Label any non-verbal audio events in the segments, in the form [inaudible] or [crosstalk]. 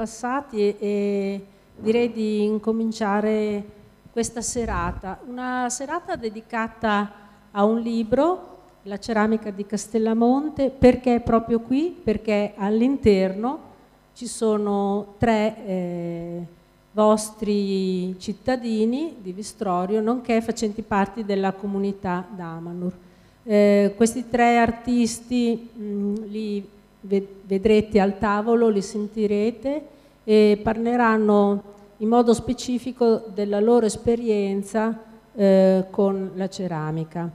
passati e, e direi di incominciare questa serata. Una serata dedicata a un libro, La ceramica di Castellamonte, perché è proprio qui? Perché all'interno ci sono tre eh, vostri cittadini di Vistorio, nonché facenti parte della comunità d'Amanur. Eh, questi tre artisti mh, li vedrete al tavolo, li sentirete e parleranno in modo specifico della loro esperienza eh, con la ceramica.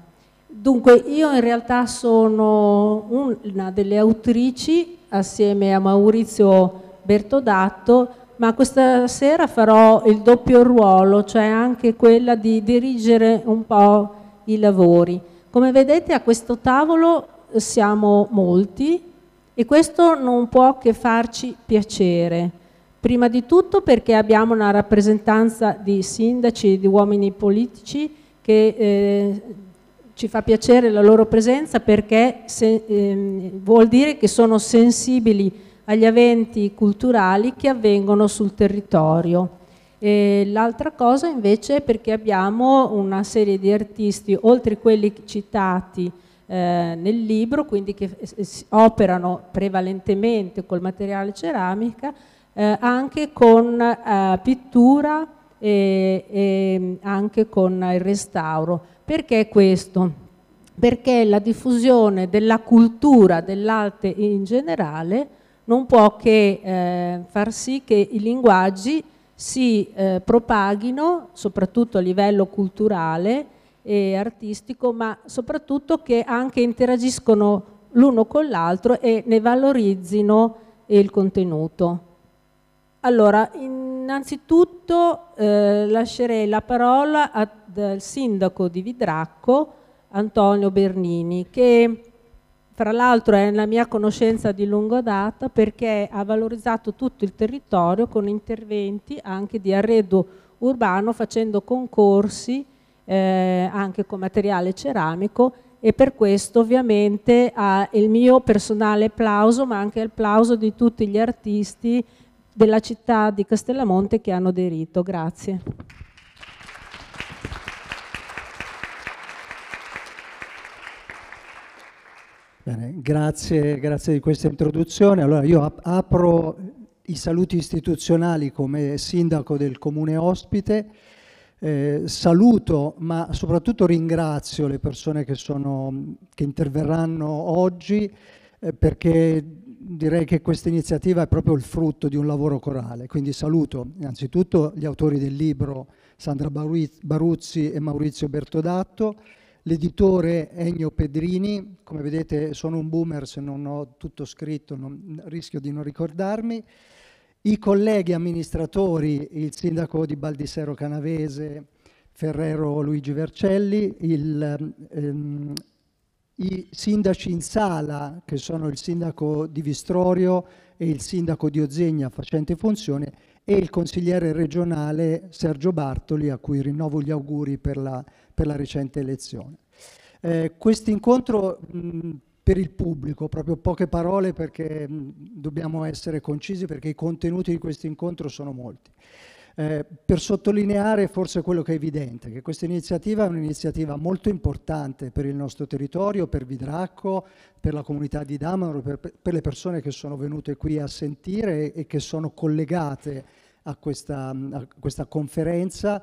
Dunque io in realtà sono una delle autrici assieme a Maurizio Bertodatto, ma questa sera farò il doppio ruolo, cioè anche quella di dirigere un po' i lavori. Come vedete a questo tavolo siamo molti, e questo non può che farci piacere, prima di tutto perché abbiamo una rappresentanza di sindaci, di uomini politici che eh, ci fa piacere la loro presenza perché se, eh, vuol dire che sono sensibili agli eventi culturali che avvengono sul territorio. L'altra cosa invece è perché abbiamo una serie di artisti, oltre quelli citati, eh, nel libro, quindi che operano prevalentemente col materiale ceramica, eh, anche con eh, pittura e, e mm, anche con il restauro. Perché questo? Perché la diffusione della cultura dell'arte in generale non può che eh, far sì che i linguaggi si eh, propaghino, soprattutto a livello culturale, e artistico, ma soprattutto che anche interagiscono l'uno con l'altro e ne valorizzino eh, il contenuto. Allora, innanzitutto eh, lascerei la parola al eh, sindaco di Vidracco, Antonio Bernini, che fra l'altro è nella mia conoscenza di lunga data perché ha valorizzato tutto il territorio con interventi anche di arredo urbano facendo concorsi eh, anche con materiale ceramico e per questo ovviamente ha il mio personale applauso ma anche il plauso di tutti gli artisti della città di Castellamonte che hanno aderito. Grazie. Bene, grazie, grazie di questa introduzione. Allora io apro i saluti istituzionali come sindaco del comune ospite eh, saluto ma soprattutto ringrazio le persone che, sono, che interverranno oggi eh, perché direi che questa iniziativa è proprio il frutto di un lavoro corale. Quindi saluto innanzitutto gli autori del libro Sandra Baruzzi e Maurizio Bertodatto, l'editore Ennio Pedrini, come vedete sono un boomer se non ho tutto scritto, non, rischio di non ricordarmi, i colleghi amministratori, il sindaco di Baldissero Canavese, Ferrero Luigi Vercelli, il, ehm, i sindaci in sala, che sono il sindaco di Vistorio e il sindaco di Ozegna facente funzione, e il consigliere regionale Sergio Bartoli, a cui rinnovo gli auguri per la, per la recente elezione. Eh, Questo incontro per il pubblico, proprio poche parole perché mm, dobbiamo essere concisi perché i contenuti di questo incontro sono molti. Eh, per sottolineare forse quello che è evidente, che questa iniziativa è un'iniziativa molto importante per il nostro territorio, per Vidracco, per la comunità di Damaro, per, per le persone che sono venute qui a sentire e, e che sono collegate a questa, mm, a questa conferenza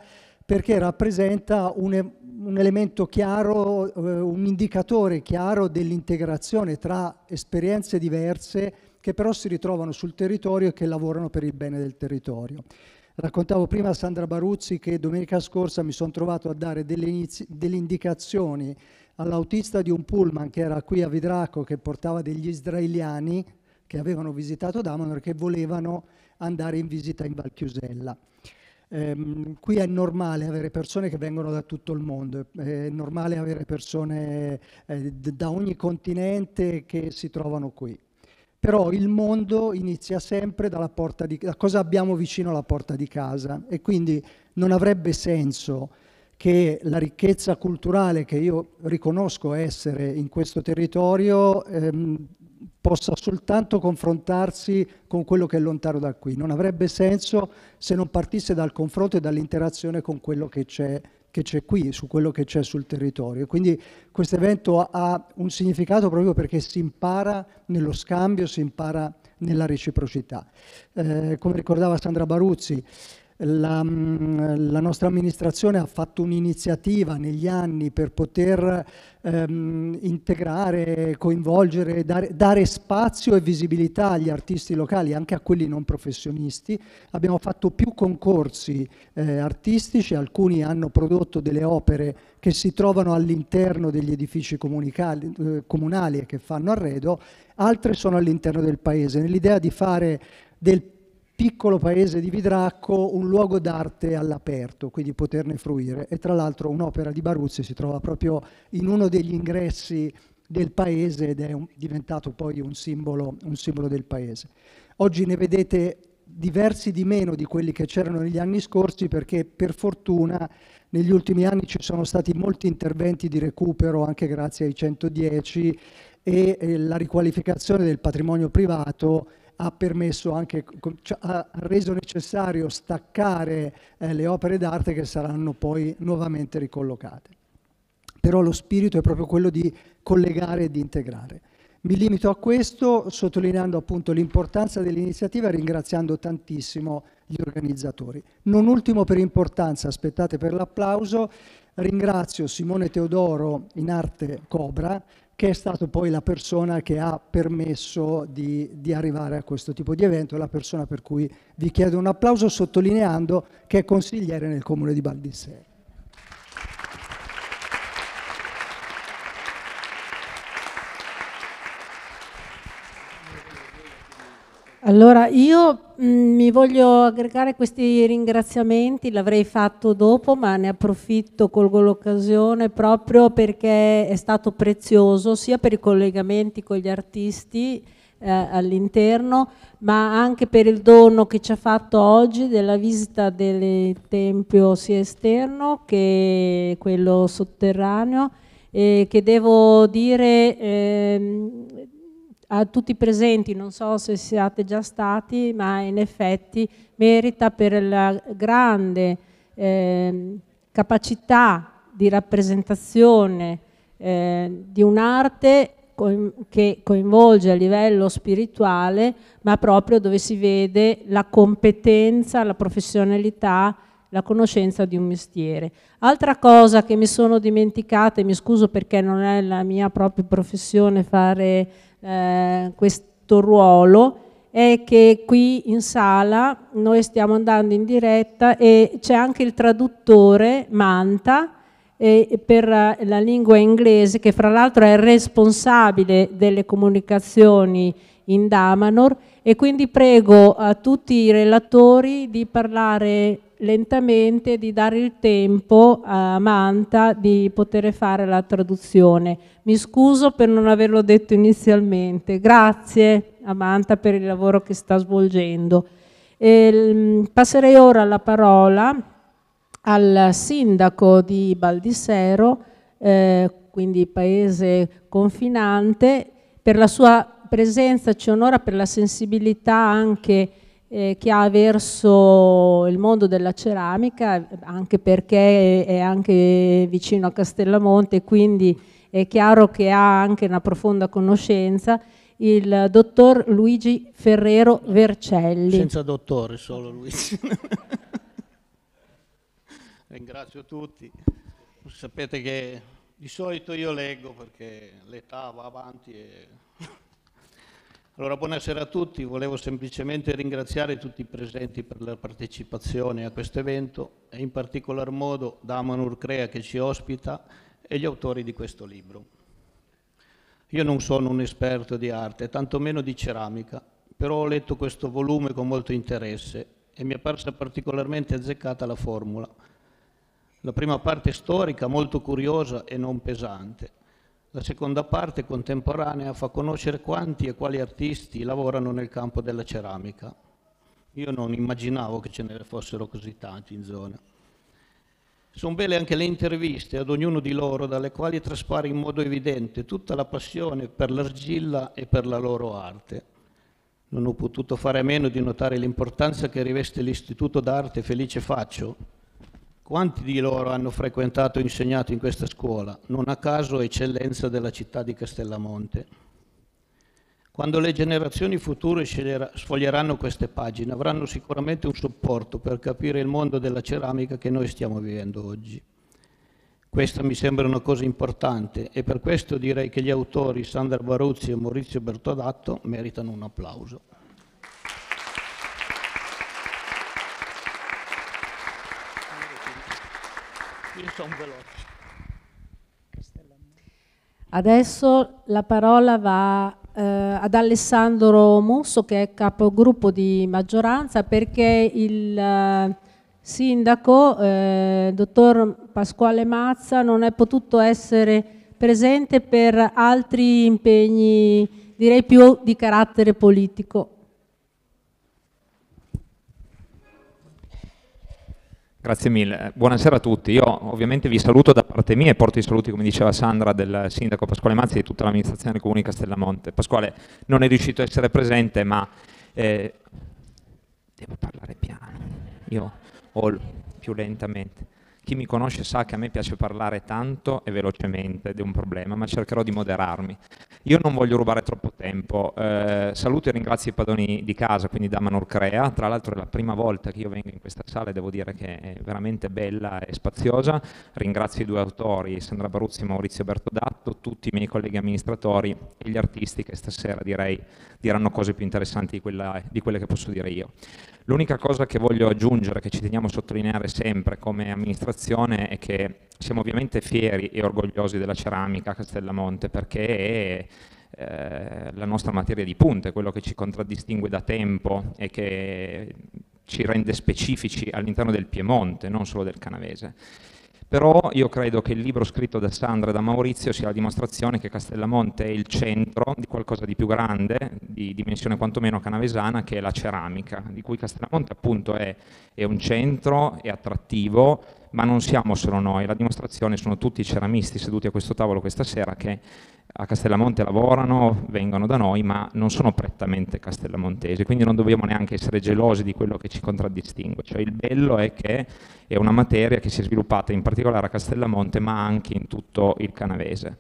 perché rappresenta un, un elemento chiaro, eh, un indicatore chiaro dell'integrazione tra esperienze diverse che però si ritrovano sul territorio e che lavorano per il bene del territorio. Raccontavo prima a Sandra Baruzzi che domenica scorsa mi sono trovato a dare delle, delle indicazioni all'autista di un pullman che era qui a Vidraco che portava degli israeliani che avevano visitato Damanor che volevano andare in visita in Valchiusella. Ehm, qui è normale avere persone che vengono da tutto il mondo, è normale avere persone eh, da ogni continente che si trovano qui. Però il mondo inizia sempre dalla porta di, da cosa abbiamo vicino alla porta di casa e quindi non avrebbe senso che la ricchezza culturale che io riconosco essere in questo territorio ehm, possa soltanto confrontarsi con quello che è lontano da qui. Non avrebbe senso se non partisse dal confronto e dall'interazione con quello che c'è che c'è qui, su quello che c'è sul territorio. Quindi questo evento ha un significato proprio perché si impara nello scambio, si impara nella reciprocità. Eh, come ricordava Sandra Baruzzi, la, mm, la, nostra amministrazione ha fatto un'iniziativa negli anni per poter ehm, integrare, coinvolgere, dare, dare, spazio e visibilità agli artisti locali, anche a quelli non professionisti. Abbiamo fatto più concorsi eh, artistici, alcuni hanno prodotto delle opere che si trovano all'interno degli edifici eh, comunali e che fanno arredo, altre sono all'interno del paese, nell'idea di fare del piccolo paese di Vidracco un luogo d'arte all'aperto, quindi poterne fruire. E tra l'altro un'opera di Baruzzi si trova proprio in uno degli ingressi del paese ed è un, diventato poi un simbolo, un simbolo del paese. Oggi ne vedete diversi di meno di quelli che c'erano negli anni scorsi perché per fortuna negli ultimi anni ci sono stati molti interventi di recupero anche grazie ai 110 e eh, la riqualificazione del patrimonio privato ha permesso anche, cioè, ha reso necessario staccare eh, le opere d'arte che saranno poi nuovamente ricollocate. Però lo spirito è proprio quello di collegare e di integrare. Mi limito a questo sottolineando appunto l'importanza dell'iniziativa e ringraziando tantissimo gli organizzatori. Non ultimo per importanza, aspettate per l'applauso, ringrazio Simone Teodoro in arte Cobra che è stato poi la persona che ha permesso di, di, arrivare a questo tipo di evento, la persona per cui vi chiedo un applauso sottolineando che è consigliere nel comune di Baldissera. Allora, io mh, mm, mi voglio aggregare questi ringraziamenti, l'avrei fatto dopo, ma ne approfitto, colgo l'occasione proprio perché è stato prezioso sia per i collegamenti con gli artisti eh, all'interno, ma anche per il dono che ci ha fatto oggi della visita del tempio sia esterno che quello sotterraneo. e che devo dire eh, a tutti i presenti, non so se siate già stati, ma in effetti merita per la grande eh, capacità di rappresentazione eh, di un'arte che coinvolge a livello spirituale, ma proprio dove si vede la competenza, la professionalità, la conoscenza di un mestiere. Altra cosa che mi sono dimenticata, e mi scuso perché non è la mia propria professione fare eh, questo ruolo è che qui in sala noi stiamo andando in diretta e c'è anche il traduttore Manta eh, per eh, la lingua inglese che fra l'altro è responsabile delle comunicazioni in Damanor e quindi prego a tutti i relatori di parlare lentamente, di dare il tempo a Manta di poter fare la traduzione. Mi scuso per non averlo detto inizialmente. Grazie a per il lavoro che sta svolgendo. E, ehm, passerei ora la parola al sindaco di Baldissero, eh, quindi paese confinante, per la sua presenza, ci onora per la sensibilità anche eh, che ha verso il mondo della ceramica, anche perché è anche vicino a Castellamonte, quindi è chiaro che ha anche una profonda conoscenza, il dottor Luigi Ferrero Vercelli. Senza dottore solo Luigi. [laughs] Ringrazio tutti. Sapete che di solito io leggo perché l'età va avanti. E... [laughs] Allora, buonasera a tutti. Volevo semplicemente ringraziare tutti i presenti per la partecipazione a questo evento e in particolar modo Damanur Crea che ci ospita e gli autori di questo libro. Io non sono un esperto di arte, tantomeno di ceramica, però ho letto questo volume con molto interesse e mi è parsa particolarmente azzeccata la formula. La prima parte storica, molto curiosa e non pesante. La seconda parte contemporanea fa conoscere quanti e quali artisti lavorano nel campo della ceramica. Io non immaginavo che ce ne fossero così tanti in zona. Sono belle anche le interviste ad ognuno di loro, dalle quali traspare in modo evidente tutta la passione per l'argilla e per la loro arte. Non ho potuto fare a meno di notare l'importanza che riveste l'Istituto d'Arte Felice Faccio. Quanti di loro hanno frequentato e insegnato in questa scuola, non a caso eccellenza della città di Castellamonte? Quando le generazioni future sfoglieranno queste pagine avranno sicuramente un supporto per capire il mondo della ceramica che noi stiamo vivendo oggi. Questa mi sembra una cosa importante e per questo direi che gli autori Sandra Baruzzi e Maurizio Bertodatto meritano un applauso. Adesso la parola va eh, ad Alessandro Musso che è capogruppo di maggioranza perché il eh, sindaco, eh, dottor Pasquale Mazza, non è potuto essere presente per altri impegni direi più di carattere politico. Grazie mille, buonasera a tutti. Io ovviamente vi saluto da parte mia e porto i saluti, come diceva Sandra, del sindaco Pasquale Mazzi e di tutta l'amministrazione del comune di Castellamonte. Pasquale non è riuscito a essere presente, ma eh, devo parlare piano, io ho più lentamente. Chi mi conosce sa che a me piace parlare tanto e velocemente di un problema, ma cercherò di moderarmi. Io non voglio rubare troppo tempo. Eh, saluto e ringrazio i padroni di casa, quindi da Manurcrea. Tra l'altro è la prima volta che io vengo in questa sala e devo dire che è veramente bella e spaziosa. Ringrazio i due autori, Sandra Baruzzi e Maurizio Bertodatto, tutti i miei colleghi amministratori e gli artisti che stasera direi diranno cose più interessanti di, quella, di quelle che posso dire io. L'unica cosa che voglio aggiungere, che ci teniamo a sottolineare sempre come amministratori, dimostrazione è che siamo ovviamente fieri e orgogliosi della ceramica a Castellamonte perché è eh, la nostra materia di punta, è quello che ci contraddistingue da tempo e che ci rende specifici all'interno del Piemonte, non solo del Canavese. Però io credo che il libro scritto da Sandra e da Maurizio sia la dimostrazione che Castellamonte è il centro di qualcosa di più grande, di dimensione quantomeno canavesana, che è la ceramica, di cui Castellamonte appunto è, è un centro, è attrattivo, ma non siamo solo noi, la dimostrazione sono tutti i ceramisti seduti a questo tavolo questa sera che a Castellamonte lavorano, vengono da noi, ma non sono prettamente castellamontesi, quindi non dobbiamo neanche essere gelosi di quello che ci contraddistingue. Cioè, il bello è che è una materia che si è sviluppata in particolare a Castellamonte, ma anche in tutto il canavese.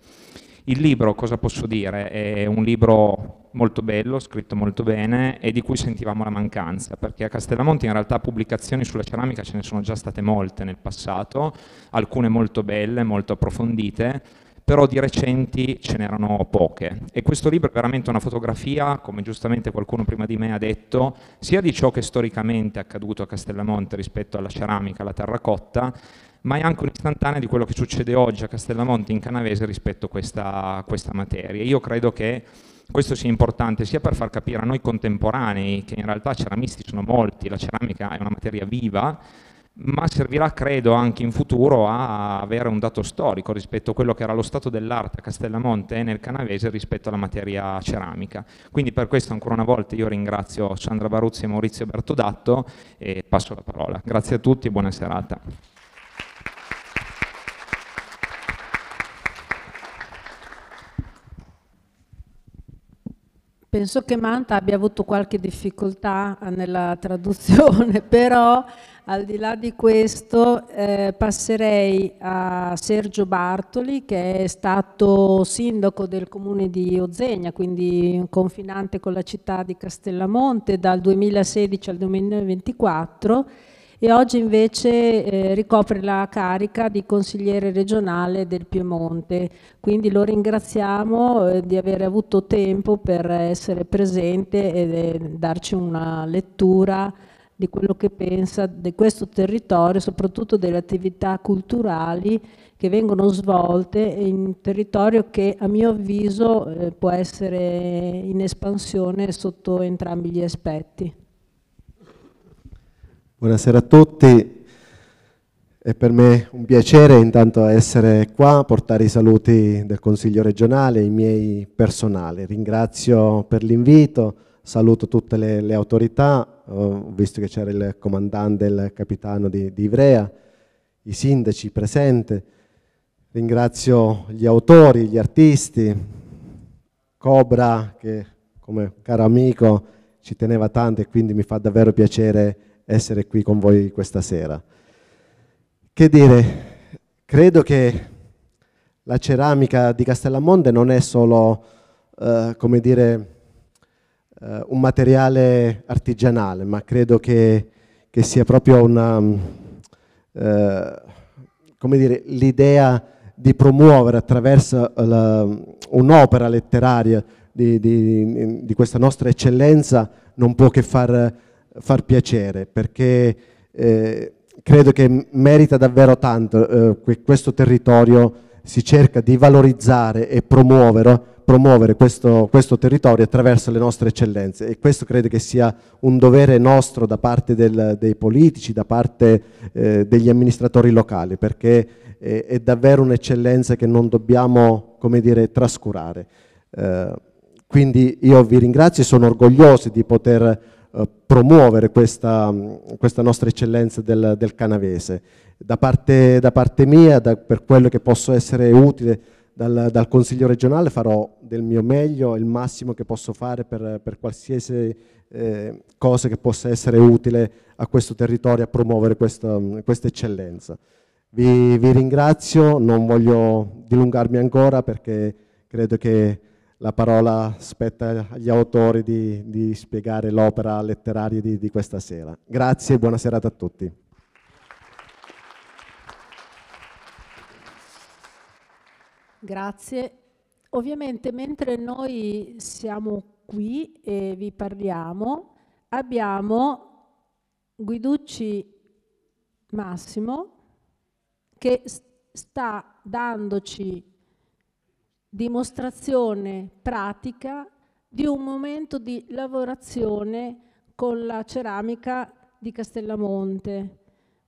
Il libro, cosa posso dire, è un libro molto bello, scritto molto bene e di cui sentivamo la mancanza, perché a Castellamonte in realtà pubblicazioni sulla ceramica ce ne sono già state molte nel passato, alcune molto belle, molto approfondite, però di recenti ce n'erano poche e questo libro è veramente una fotografia, come giustamente qualcuno prima di me ha detto, sia di ciò che storicamente è accaduto a Castellamonte rispetto alla ceramica, alla terracotta, ma è anche un'istantanea di quello che succede oggi a Castellamonte in Canavese rispetto a questa, questa materia. Io credo che questo sia importante sia per far capire a noi contemporanei che in realtà ceramisti sono molti, la ceramica è una materia viva, ma servirà credo anche in futuro a avere un dato storico rispetto a quello che era lo stato dell'arte a Castellamonte e nel Canavese rispetto alla materia ceramica. Quindi per questo ancora una volta io ringrazio Sandra Baruzzi e Maurizio Bertodatto e passo la parola. Grazie a tutti e buona serata. Penso che Manta abbia avuto qualche difficoltà eh, nella [laughs] traduzione, però al di là di questo eh, passerei a Sergio Bartoli che è stato sindaco del comune di Ozegna, quindi confinante con la città di Castellamonte dal 2016 al 2024 e oggi invece eh, ricopre la carica di consigliere regionale del Piemonte. Quindi lo ringraziamo eh, di aver avuto tempo per essere presente e eh, darci una lettura di quello che pensa di questo territorio, soprattutto delle attività culturali che vengono svolte in un territorio che a mio avviso eh, può essere in espansione sotto entrambi gli aspetti. Buonasera a tutti, è per me un piacere intanto essere qua, portare i saluti del Consiglio regionale, i miei personali. Ringrazio per l'invito, saluto tutte le, le autorità, ho visto che c'era il comandante il capitano di, di Ivrea, i sindaci presenti, ringrazio gli autori, gli artisti, Cobra che come caro amico ci teneva tanto e quindi mi fa davvero piacere essere qui con voi questa sera. Che dire, credo che la ceramica di Castellamonte non è solo, eh, come dire, eh, un materiale artigianale, ma credo che, che sia proprio una, eh, come dire, l'idea di promuovere attraverso la, un'opera letteraria di, di, di, questa nostra eccellenza non può che far far piacere perché eh, credo che merita davvero tanto eh, questo territorio, si cerca di valorizzare e promuovere, promuovere questo, questo, territorio attraverso le nostre eccellenze e questo credo che sia un dovere nostro da parte del, dei politici, da parte eh, degli amministratori locali perché è, eh, è davvero un'eccellenza che non dobbiamo come dire, trascurare. Eh, quindi io vi ringrazio e sono orgoglioso di poter eh, promuovere questa, mm, questa, nostra eccellenza del, del canavese. Da parte, da parte mia, da, per quello che posso essere utile dal, dal, Consiglio regionale, farò del mio meglio, il massimo che posso fare per, per qualsiasi eh, cosa che possa essere utile a questo territorio a promuovere questa, mm, questa eccellenza. Vi, vi ringrazio, non voglio dilungarmi ancora perché credo che la parola spetta agli autori di, di spiegare l'opera letteraria di, di questa sera. Grazie e buona serata a tutti. Grazie. Ovviamente mentre noi siamo qui e vi parliamo, abbiamo Guiducci Massimo che sta dandoci dimostrazione pratica di un momento di lavorazione con la ceramica di Castellamonte,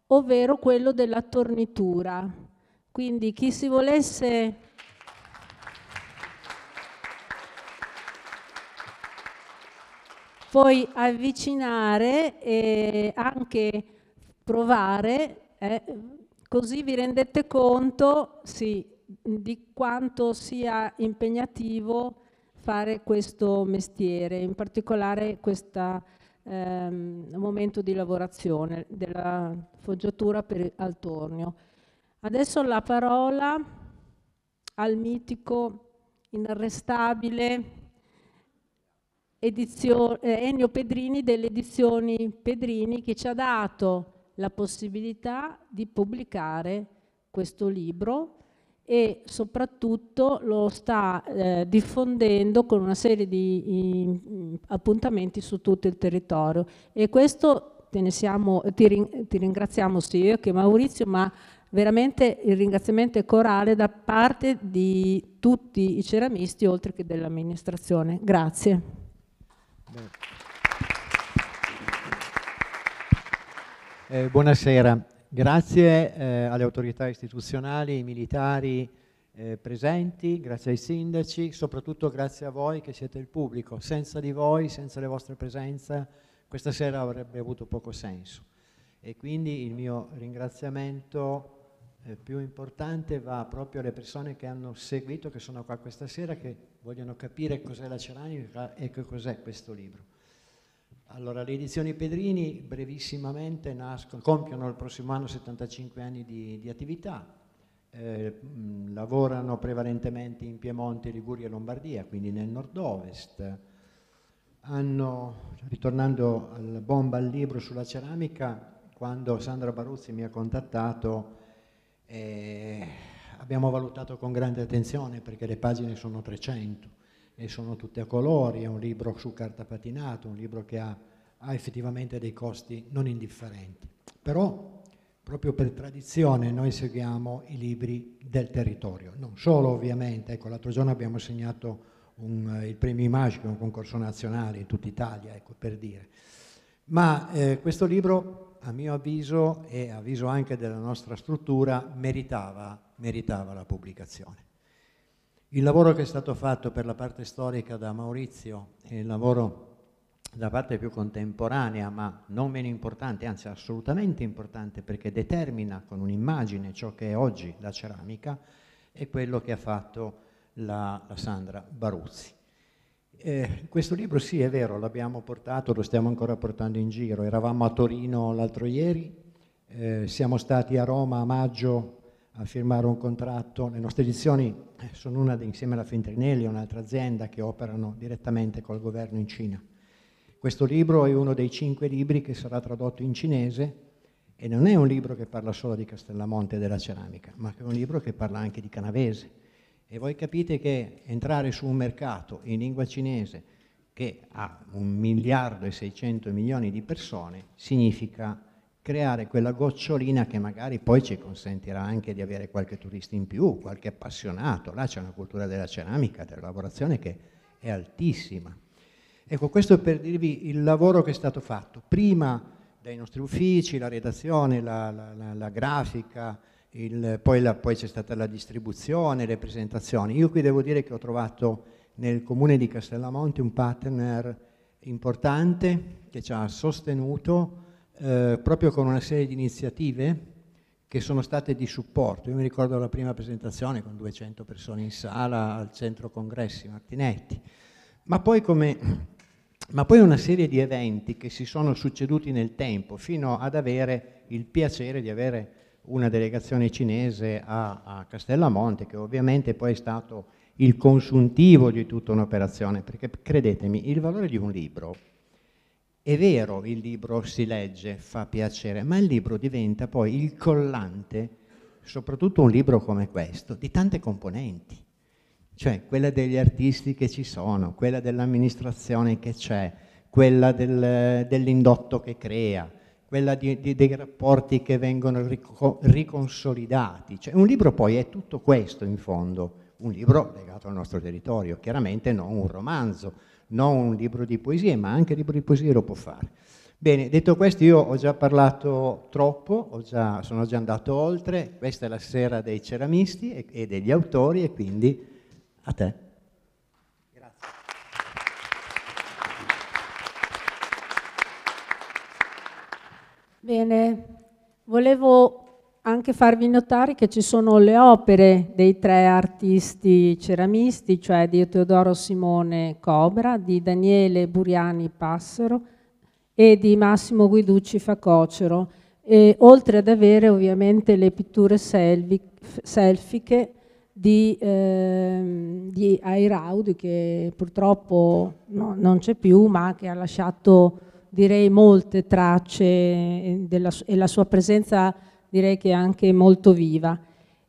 ovvero quello della tornitura. Quindi chi si volesse poi avvicinare e anche provare, eh, così vi rendete conto, sì, di quanto sia impegnativo fare questo mestiere, in particolare questo ehm, momento di lavorazione della foggiatura per, al tornio. Adesso la parola al mitico, inarrestabile eh, Ennio Pedrini delle edizioni Pedrini che ci ha dato la possibilità di pubblicare questo libro e soprattutto lo sta eh, diffondendo con una serie di in, appuntamenti su tutto il territorio e questo siamo, ti, rin, ti, ringraziamo sia io che Maurizio ma veramente il ringraziamento è corale da parte di tutti i ceramisti oltre che dell'amministrazione. Grazie. Eh, buonasera, Grazie eh, alle autorità istituzionali, ai militari eh, presenti, grazie ai sindaci, soprattutto grazie a voi che siete il pubblico. Senza di voi, senza le vostre presenze, questa sera avrebbe avuto poco senso. E quindi il mio ringraziamento eh, più importante va proprio alle persone che hanno seguito, che sono qua questa sera, che vogliono capire cos'è la ceramica e che cos'è questo libro. Allora, le edizioni Pedrini brevissimamente nascono, compiono il prossimo anno 75 anni di, di attività, eh, lavorano prevalentemente in Piemonte, Liguria e Lombardia, quindi nel nord-ovest. Hanno, ritornando alla bomba al libro sulla ceramica, quando Sandra Baruzzi mi ha contattato, eh, abbiamo valutato con grande attenzione perché le pagine sono 300 e sono tutte a colori, è un libro su carta patinata, un libro che ha, ha effettivamente dei costi non indifferenti. Però proprio per tradizione noi seguiamo i libri del territorio, non solo ovviamente, ecco l'altro giorno abbiamo segnato un, eh, il premio Image che è un concorso nazionale in tutta Italia, ecco per dire, ma eh, questo libro a mio avviso e avviso anche della nostra struttura meritava, meritava la pubblicazione. Il lavoro che è stato fatto per la parte storica da Maurizio e il lavoro da parte più contemporanea, ma non meno importante, anzi assolutamente importante perché determina con un'immagine ciò che è oggi la ceramica, è quello che ha fatto la, la Sandra Baruzzi. Eh, questo libro sì è vero, l'abbiamo portato, lo stiamo ancora portando in giro, eravamo a Torino l'altro ieri, eh, siamo stati a Roma a maggio a firmare un contratto. Le nostre edizioni eh, sono una insieme alla Finternelli, un'altra azienda che operano direttamente col governo in Cina. Questo libro è uno dei cinque libri che sarà tradotto in cinese e non è un libro che parla solo di Castellamonte e della ceramica, ma è un libro che parla anche di canavese. E voi capite che entrare su un mercato in lingua cinese che ha un miliardo e 600 milioni di persone significa creare quella gocciolina che magari poi ci consentirà anche di avere qualche turista in più, qualche appassionato. Là c'è una cultura della ceramica, della lavorazione che è altissima. Ecco, questo per dirvi il lavoro che è stato fatto. Prima dai nostri uffici, la redazione, la, la, la, la grafica, il, poi, poi c'è stata la distribuzione, le presentazioni. Io qui devo dire che ho trovato nel comune di Castellamonte un partner importante che ci ha sostenuto eh, proprio con una serie di iniziative che sono state di supporto. Io mi ricordo la prima presentazione con 200 persone in sala al centro congressi Martinetti, ma poi, come, ma poi una serie di eventi che si sono succeduti nel tempo fino ad avere il piacere di avere una delegazione cinese a, a Castellamonte, che ovviamente poi è stato il consuntivo di tutta un'operazione, perché credetemi, il valore di un libro è vero, il libro si legge, fa piacere, ma il libro diventa poi il collante, soprattutto un libro come questo, di tante componenti. Cioè quella degli artisti che ci sono, quella dell'amministrazione che c'è, quella del, dell'indotto che crea, quella di, di, dei rapporti che vengono rico, riconsolidati. Cioè, un libro poi è tutto questo in fondo, un libro legato al nostro territorio, chiaramente non un romanzo non un libro di poesie, ma anche un libro di poesie lo può fare. Bene, detto questo io ho già parlato troppo, già, sono già andato oltre, questa è la sera dei ceramisti e, e degli autori e quindi a te. Grazie. Bene, volevo anche farvi notare che ci sono le opere dei tre artisti ceramisti, cioè di Teodoro Simone Cobra, di Daniele Buriani Passero e di Massimo Guiducci Facocero, e, oltre ad avere ovviamente le pitture selfiche di, ehm, di Airaudi, che purtroppo no, non c'è più, ma che ha lasciato direi molte tracce eh, della, e la sua presenza direi che anche molto viva.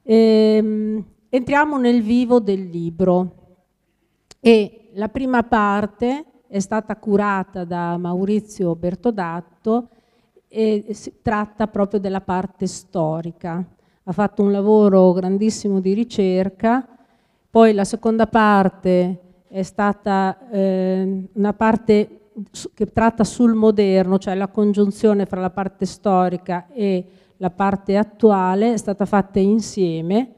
Ehm, entriamo nel vivo del libro e la prima parte è stata curata da Maurizio Bertodatto e si tratta proprio della parte storica. Ha fatto un lavoro grandissimo di ricerca, poi la seconda parte è stata eh, una parte che tratta sul moderno, cioè la congiunzione fra la parte storica e la parte attuale è stata fatta insieme,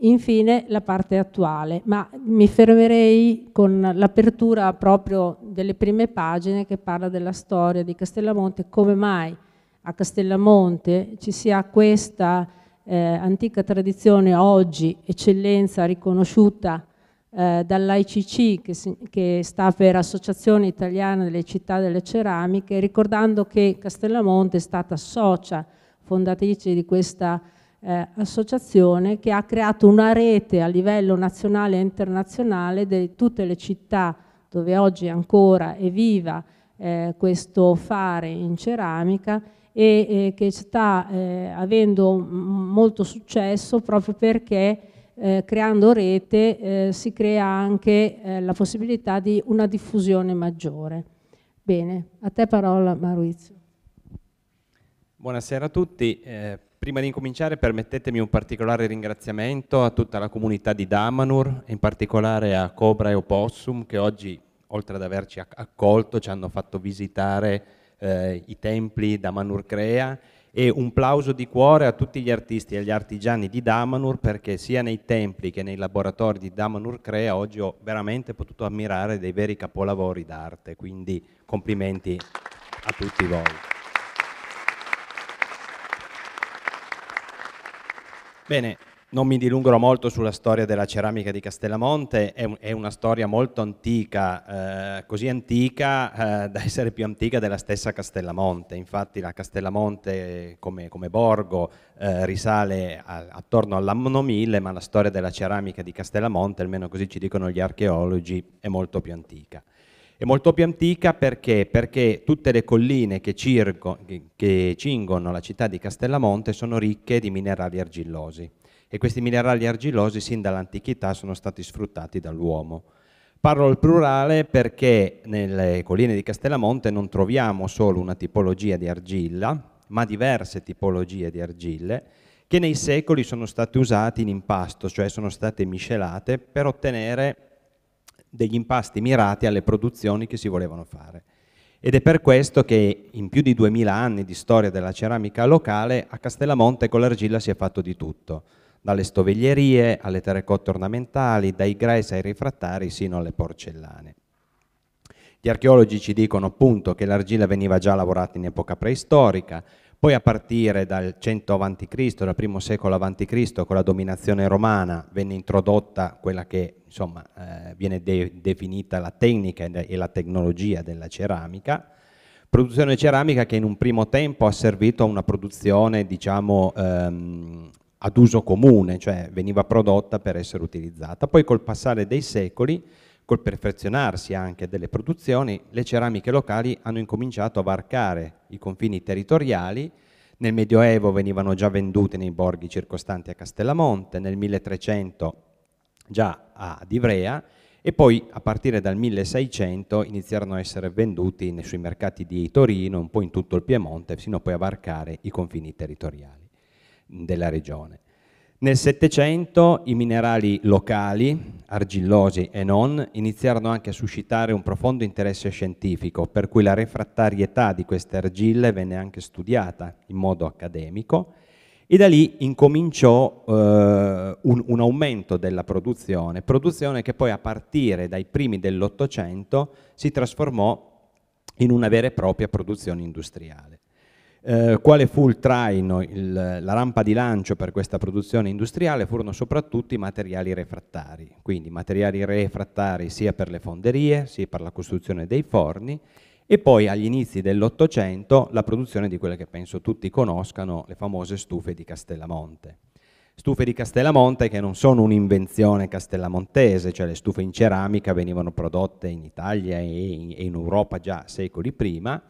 infine la parte attuale, ma mi fermerei con l'apertura proprio delle prime pagine che parla della storia di Castellamonte, come mai a Castellamonte ci sia questa eh, antica tradizione oggi, eccellenza riconosciuta eh, dall'ICC che, che, sta per Associazione Italiana delle Città delle Ceramiche, ricordando che Castellamonte è stata socia fondatrice di questa eh, associazione che ha creato una rete a livello nazionale e internazionale di tutte le città dove oggi ancora è viva eh, questo fare in ceramica e eh, che sta eh, avendo molto successo proprio perché eh, creando rete eh, si crea anche la possibilità di una diffusione maggiore. Bene, a te parola Maurizio. Buonasera a tutti. Eh, prima di incominciare permettetemi un particolare ringraziamento a tutta la comunità di Damanur, in particolare a Cobra e Opossum che oggi, oltre ad averci accolto, ci hanno fatto visitare eh, i templi Damanur Crea e un plauso di cuore a tutti gli artisti e agli artigiani di Damanur perché sia nei templi che nei laboratori di Damanur Crea oggi ho veramente potuto ammirare dei veri capolavori d'arte, quindi complimenti a tutti voi. Bene, non mi dilungherò molto sulla storia della ceramica di Castellamonte, è, è una storia molto antica, eh, così antica eh, da essere più antica della stessa Castellamonte. Infatti la Castellamonte come, come borgo eh, risale a, attorno all'anno 1000, ma la storia della ceramica di Castellamonte, almeno così ci dicono gli archeologi, è molto più antica. È molto più antica perché? perché tutte le colline che, circo, che, cingono la città di Castellamonte sono ricche di minerali argillosi e questi minerali argillosi sin dall'antichità sono stati sfruttati dall'uomo. Parlo al plurale perché nelle colline di Castellamonte non troviamo solo una tipologia di argilla, ma diverse tipologie di argille che nei secoli sono state usate in impasto, cioè sono state miscelate per ottenere degli impasti mirati alle produzioni che si volevano fare. Ed è per questo che in più di 2000 anni di storia della ceramica locale a Castellamonte con l'argilla si è fatto di tutto, dalle stoveglierie alle terracotte ornamentali, dai greci ai rifrattari sino alle porcellane. Gli archeologi ci dicono appunto che l'argilla veniva già lavorata in epoca preistorica, poi a partire dal 100 a.C., dal primo secolo a.C., con la dominazione romana, venne introdotta quella che insomma, eh, viene de definita la tecnica e la tecnologia della ceramica, produzione ceramica che in un primo tempo ha servito a una produzione diciamo, ehm, ad uso comune, cioè veniva prodotta per essere utilizzata. Poi col passare dei secoli Col perfezionarsi anche delle produzioni, le ceramiche locali hanno incominciato a varcare i confini territoriali. Nel Medioevo venivano già vendute nei borghi circostanti a Castellamonte, nel 1300 già ad Ivrea e poi a partire dal 1600 iniziarono a essere venduti sui mercati di Torino, un po' in tutto il Piemonte, fino a poi a varcare i confini territoriali della regione. Nel Settecento i minerali locali, argillosi e non, iniziarono anche a suscitare un profondo interesse scientifico, per cui la refrattarietà di queste argille venne anche studiata in modo accademico e da lì incominciò eh, un, un, aumento della produzione, produzione che poi a partire dai primi dell'Ottocento si trasformò in una vera e propria produzione industriale. Eh, quale fu il traino, il, la rampa di lancio per questa produzione industriale furono soprattutto i materiali refrattari, quindi materiali refrattari sia per le fonderie, sia per la costruzione dei forni e poi agli inizi dell'Ottocento la produzione di quelle che penso tutti conoscano, le famose stufe di Castellamonte. Stufe di Castellamonte che non sono un'invenzione castellamontese, cioè le stufe in ceramica venivano prodotte in Italia e in Europa già secoli prima,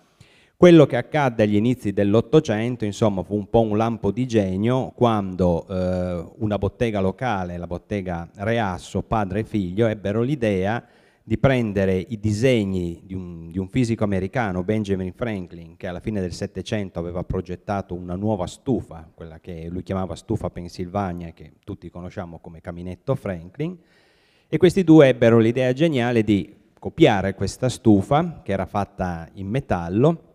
quello che accadde agli inizi dell'Ottocento, insomma, fu un po' un lampo di genio quando eh, una bottega locale, la bottega Reasso, padre e figlio, ebbero l'idea di prendere i disegni di un, di un, fisico americano, Benjamin Franklin, che alla fine del Settecento aveva progettato una nuova stufa, quella che lui chiamava stufa Pennsylvania, che tutti conosciamo come caminetto Franklin, e questi due ebbero l'idea geniale di copiare questa stufa, che era fatta in metallo,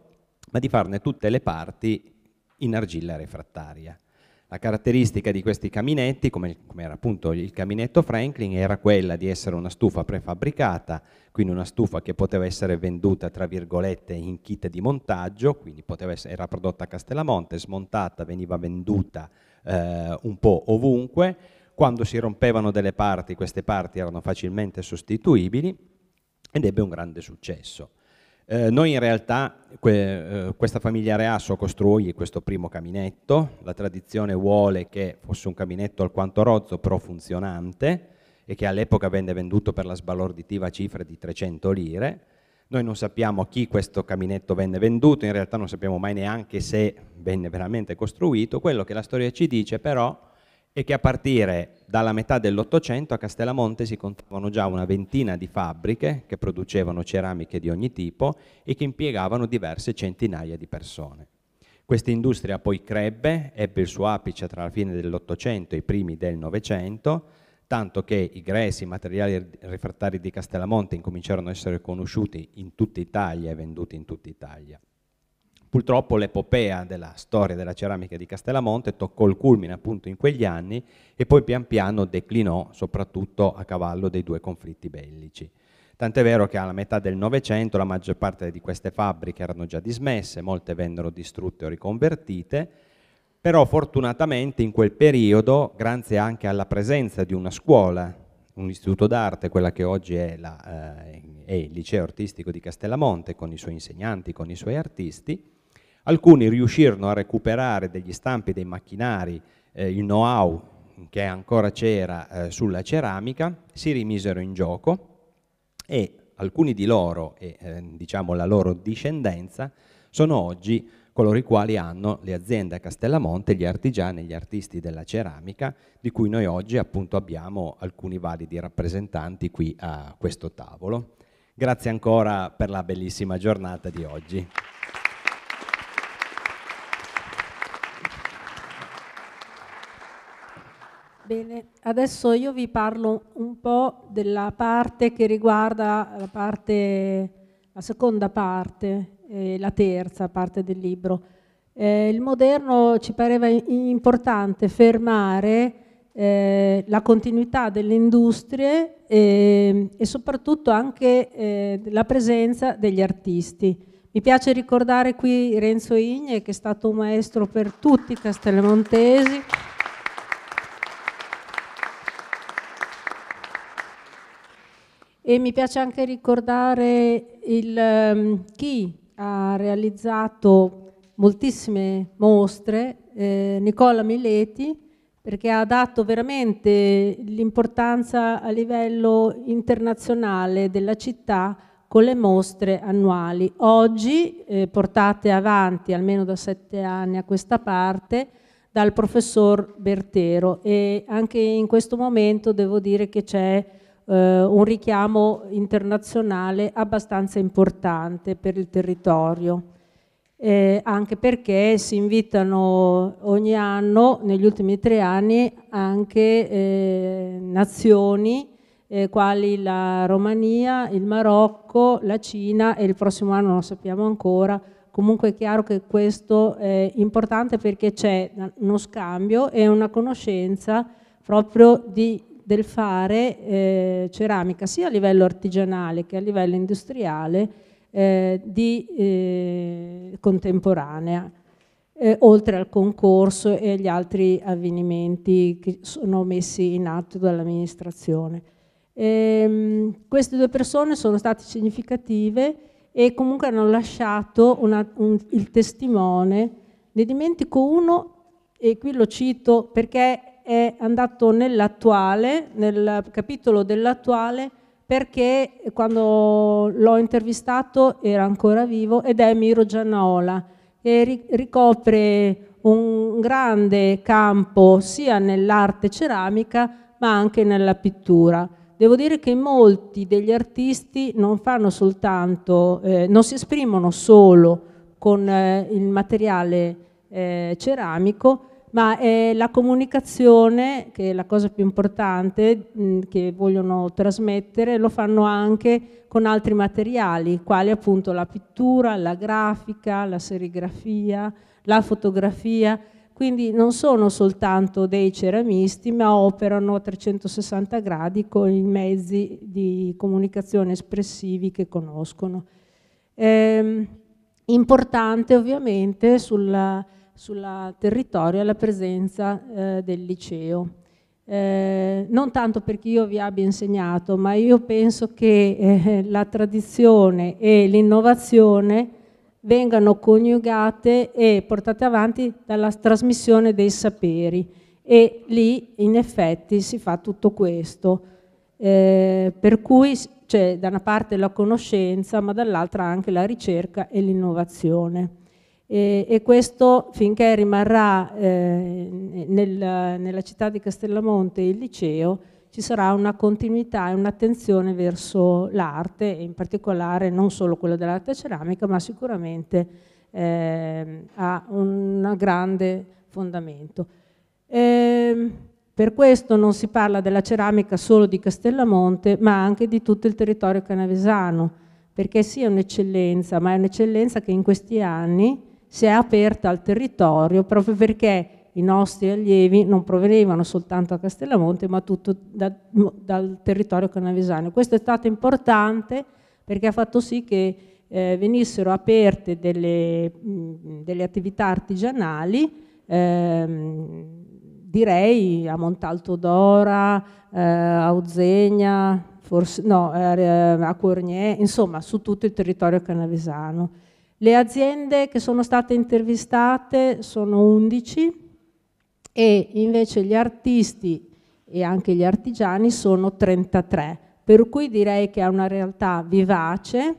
ma di farne tutte le parti in argilla refrattaria. La caratteristica di questi caminetti, come, come, era appunto il caminetto Franklin, era quella di essere una stufa prefabbricata, quindi una stufa che poteva essere venduta tra virgolette in kit di montaggio, quindi essere, era prodotta a Castellamonte, smontata, veniva venduta eh, un po' ovunque, quando si rompevano delle parti queste parti erano facilmente sostituibili ed ebbe un grande successo. Eh, noi in realtà, que, eh, questa famiglia Reasso costruì questo primo caminetto, la tradizione vuole che fosse un caminetto alquanto rozzo però funzionante e che all'epoca venne venduto per la sbalorditiva cifra di 300 lire. Noi non sappiamo a chi questo caminetto venne venduto, in realtà non sappiamo mai neanche se venne veramente costruito, quello che la storia ci dice però e che a partire dalla metà dell'Ottocento a Castellamonte si contavano già una ventina di fabbriche che producevano ceramiche di ogni tipo e che impiegavano diverse centinaia di persone. Questa industria poi crebbe, ebbe il suo apice tra la fine dell'Ottocento e i primi del Novecento, tanto che i gressi, i materiali refrattari di Castellamonte incominciarono ad essere conosciuti in tutta Italia e venduti in tutta Italia. Purtroppo l'epopea della storia della ceramica di Castellamonte toccò il culmine appunto in quegli anni e poi pian piano declinò soprattutto a cavallo dei due conflitti bellici. Tant'è vero che alla metà del Novecento la maggior parte di queste fabbriche erano già dismesse, molte vennero distrutte o riconvertite, però fortunatamente in quel periodo, grazie anche alla presenza di una scuola, un istituto d'arte, quella che oggi è, la, eh, è il liceo artistico di Castellamonte, con i suoi insegnanti, con i suoi artisti, Alcuni riuscirono a recuperare degli stampi dei macchinari eh, il know-how che ancora c'era eh, sulla ceramica, si rimisero in gioco e alcuni di loro e eh, diciamo la loro discendenza sono oggi coloro i quali hanno le aziende a Castellamonte, gli artigiani e gli artisti della ceramica, di cui noi oggi appunto abbiamo alcuni validi rappresentanti qui a questo tavolo. Grazie ancora per la bellissima giornata di oggi. Bene, adesso io vi parlo un po' della parte che riguarda la, parte, la seconda parte, eh, la terza parte del libro. Eh, il moderno ci pareva importante fermare eh, la continuità delle industrie eh, e soprattutto anche eh, la presenza degli artisti. Mi piace ricordare qui Renzo Igne che è stato un maestro per tutti i castellamontesi. e mi piace anche ricordare il, ehm, chi ha realizzato moltissime mostre, eh, Nicola Mileti, perché ha dato veramente l'importanza a livello internazionale della città con le mostre annuali. Oggi eh, portate avanti, almeno da sette anni a questa parte, dal professor Bertero e anche in questo momento devo dire che c'è eh, un richiamo internazionale abbastanza importante per il territorio, eh, anche perché si invitano ogni anno, negli ultimi tre anni, anche eh, nazioni eh, quali la Romania, il Marocco, la Cina e il prossimo anno non lo sappiamo ancora, comunque è chiaro che questo è importante perché c'è uno scambio e una conoscenza proprio di del fare eh, ceramica sia a livello artigianale che a livello industriale eh, di, eh, contemporanea, eh, oltre al concorso e agli altri avvenimenti che sono messi in atto dall'amministrazione. Ehm, queste due persone sono state significative e comunque hanno lasciato una, un, il testimone, ne dimentico uno e qui lo cito perché è andato nell'attuale, nel capitolo dell'attuale, perché quando l'ho intervistato era ancora vivo ed è Miro Giannaola che ricopre un grande campo sia nell'arte ceramica ma anche nella pittura. Devo dire che molti degli artisti non fanno soltanto, eh, non si esprimono solo con eh, il materiale eh, ceramico, ma è eh, la comunicazione, che è la cosa più importante mh, mm, che vogliono trasmettere, lo fanno anche con altri materiali, quali appunto la pittura, la grafica, la serigrafia, la fotografia, quindi non sono soltanto dei ceramisti, ma operano a 360 gradi con i mezzi di comunicazione espressivi che conoscono. Eh, importante ovviamente sulla sul territorio alla presenza eh, del liceo. Eh, non tanto perché io vi abbia insegnato, ma io penso che eh, la tradizione e l'innovazione vengano coniugate e portate avanti dalla trasmissione dei saperi e lì in effetti si fa tutto questo. Eh, per cui c'è cioè, da una parte la conoscenza ma dall'altra anche la ricerca e l'innovazione. E, e questo finché rimarrà eh, nel, nella città di Castellamonte il liceo, ci sarà una continuità e un'attenzione verso l'arte, in particolare non solo quella dell'arte ceramica, ma sicuramente eh, ha un grande fondamento. Eh, per questo non si parla della ceramica solo di Castellamonte, ma anche di tutto il territorio canavesano, perché sì è un'eccellenza, ma è un'eccellenza che in questi anni si è aperta al territorio proprio perché i nostri allievi non provenivano soltanto a Castellamonte ma tutto da, dal territorio canavesano. Questo è stato importante perché ha fatto sì che eh, venissero aperte delle, mh, delle attività artigianali, ehm, direi a Montalto d'Ora, eh, a Uzzegna, forse, no, eh, a Cornier, insomma su tutto il territorio canavesano. Le aziende che sono state intervistate sono 11 e invece gli artisti e anche gli artigiani sono 33, per cui direi che è una realtà vivace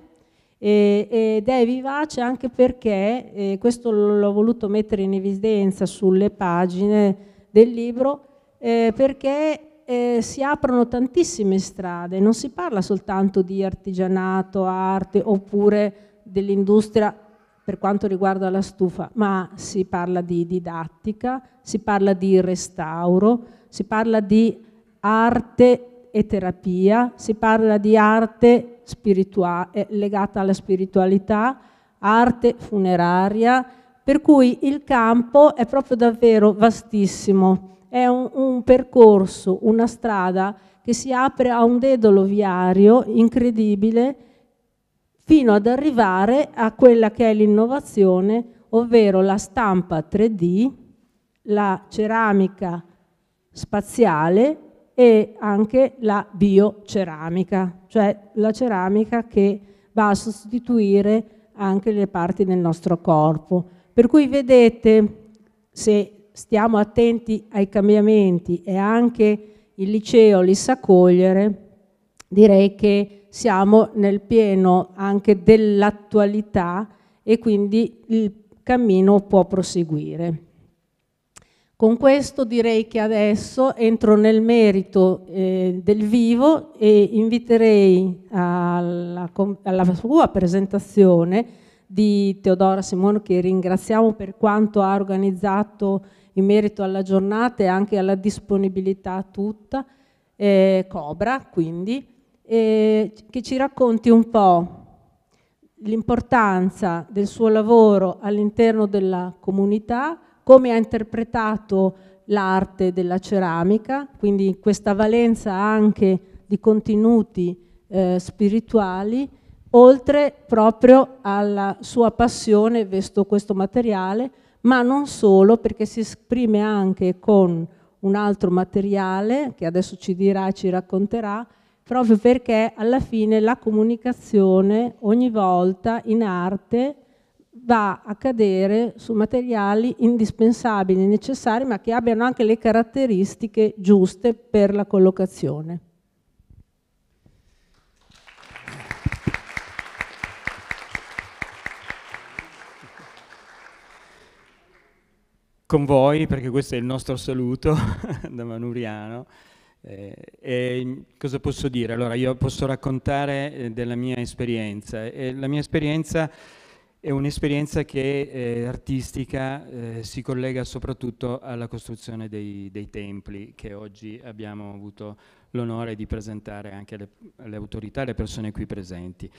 eh, ed è vivace anche perché, eh, questo l'ho voluto mettere in evidenza sulle pagine del libro, eh, perché eh, si aprono tantissime strade, non si parla soltanto di artigianato, arte oppure dell'industria per quanto riguarda la stufa, ma si parla di didattica, si parla di restauro, si parla di arte e terapia, si parla di arte eh, legata alla spiritualità, arte funeraria, per cui il campo è proprio davvero vastissimo, è un, un percorso, una strada che si apre a un dedolo viario incredibile fino ad arrivare a quella che è l'innovazione, ovvero la stampa 3D, la ceramica spaziale e anche la bioceramica, cioè la ceramica che va a sostituire anche le parti del nostro corpo. Per cui vedete, se stiamo attenti ai cambiamenti e anche il liceo li sa cogliere, direi che siamo nel pieno anche dell'attualità e quindi il cammino può proseguire. Con questo direi che adesso entro nel merito eh, del vivo e inviterei alla, alla sua presentazione di Teodora Simone che ringraziamo per quanto ha organizzato in merito alla giornata e anche alla disponibilità tutta, eh, Cobra quindi, eh, che ci racconti un po' l'importanza del suo lavoro all'interno della comunità, come ha interpretato l'arte della ceramica, quindi questa valenza anche di contenuti eh, spirituali, oltre proprio alla sua passione verso questo materiale, ma non solo perché si esprime anche con un altro materiale che adesso ci dirà e ci racconterà, proprio perché alla fine la comunicazione ogni volta in arte va a cadere su materiali indispensabili, necessari, ma che abbiano anche le caratteristiche giuste per la collocazione. Con voi, perché questo è il nostro saluto [laughs] da Manuriano, eh, cosa posso dire? Allora, io posso raccontare eh, della mia esperienza. E la mia esperienza è un'esperienza che eh, artistica eh, si collega soprattutto alla costruzione dei, dei, templi che oggi abbiamo avuto l'onore di presentare anche alle, alle autorità e alle persone qui presenti.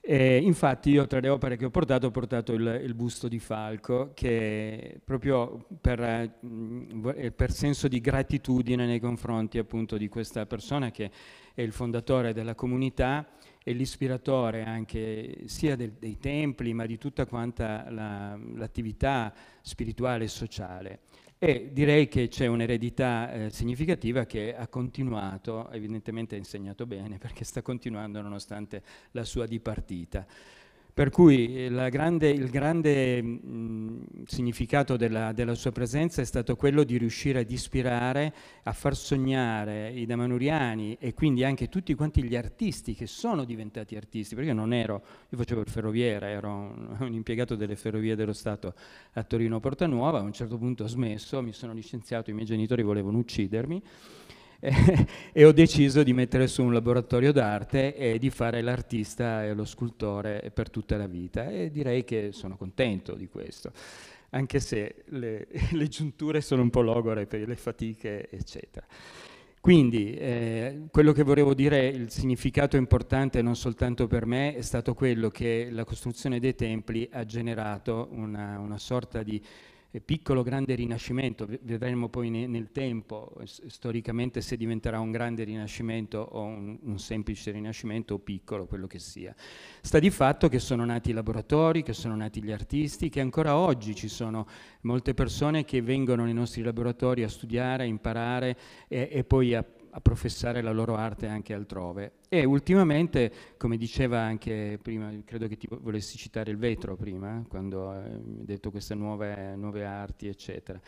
Eh, infatti io tra le opere che ho portato ho portato il, il busto di Falco che proprio per, mm, eh, per, senso di gratitudine nei confronti appunto di questa persona che è il fondatore della comunità e l'ispiratore anche sia del, dei templi ma di tutta quanta la, l'attività spirituale e sociale. E direi che c'è un'eredità eh, significativa che ha continuato, evidentemente ha insegnato bene [laughs] perché sta continuando nonostante la sua dipartita. Per cui eh, grande, il grande mh, mm, significato della, della, sua presenza è stato quello di riuscire ad ispirare, a far sognare i damanuriani e quindi anche tutti quanti gli artisti che sono diventati artisti, perché io non ero, io facevo il ferroviere, ero un, [laughs] un impiegato delle ferrovie dello Stato a Torino Portanuova, a un certo punto ho smesso, mi sono licenziato, i miei genitori volevano uccidermi [laughs] e ho deciso di mettere su un laboratorio d'arte e di fare l'artista e lo scultore per tutta la vita e direi che sono contento di questo, anche se le, [laughs] le giunture sono un po' logore per le fatiche, eccetera. Quindi eh, quello che volevo dire, il significato importante non soltanto per me, è stato quello che la costruzione dei templi ha generato una, una sorta di eh, piccolo grande rinascimento, vedremo poi ne, nel tempo storicamente se diventerà un grande rinascimento o un, un, semplice rinascimento o piccolo, quello che sia. Sta di fatto che sono nati i laboratori, che sono nati gli artisti, che ancora oggi ci sono molte persone che vengono nei nostri laboratori a studiare, a imparare e, e poi a a professare la loro arte anche altrove. E ultimamente, come diceva anche prima, credo che ti volessi citare il vetro prima, quando hai detto queste nuove, nuove arti, eccetera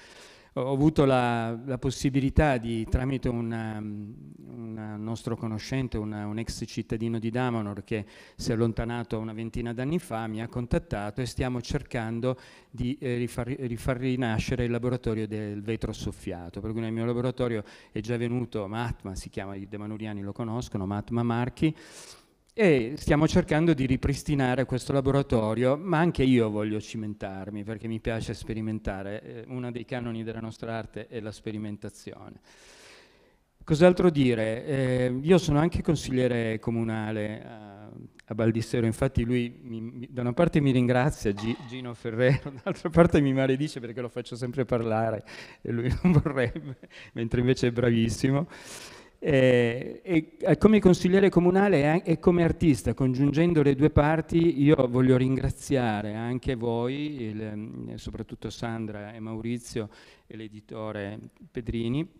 ho avuto la, la, possibilità di, tramite un um, nostro conoscente, una, un ex cittadino di Damanor che si è allontanato una ventina d'anni fa, mi ha contattato e stiamo cercando di eh, rifar, rifar, rinascere il laboratorio del vetro soffiato. Per cui nel mio laboratorio è già venuto Matma, si chiama, i demanuriani lo conoscono, Matma Marchi, e stiamo cercando di ripristinare questo laboratorio, ma anche io voglio cimentarmi perché mi piace sperimentare, eh, uno dei canoni della nostra arte è la sperimentazione. Cos'altro dire? Eh, io sono anche consigliere comunale a, eh, a Baldissero, infatti lui mi, mi, da una parte mi ringrazia G, Gino Ferrero, [laughs] dall'altra parte mi maledice perché lo faccio sempre parlare e lui [laughs] non vorrebbe, mentre invece è bravissimo. Eh, e eh, come consigliere comunale e come artista, congiungendo le due parti, io voglio ringraziare anche voi, il, mm, soprattutto Sandra e Maurizio e l'editore Pedrini,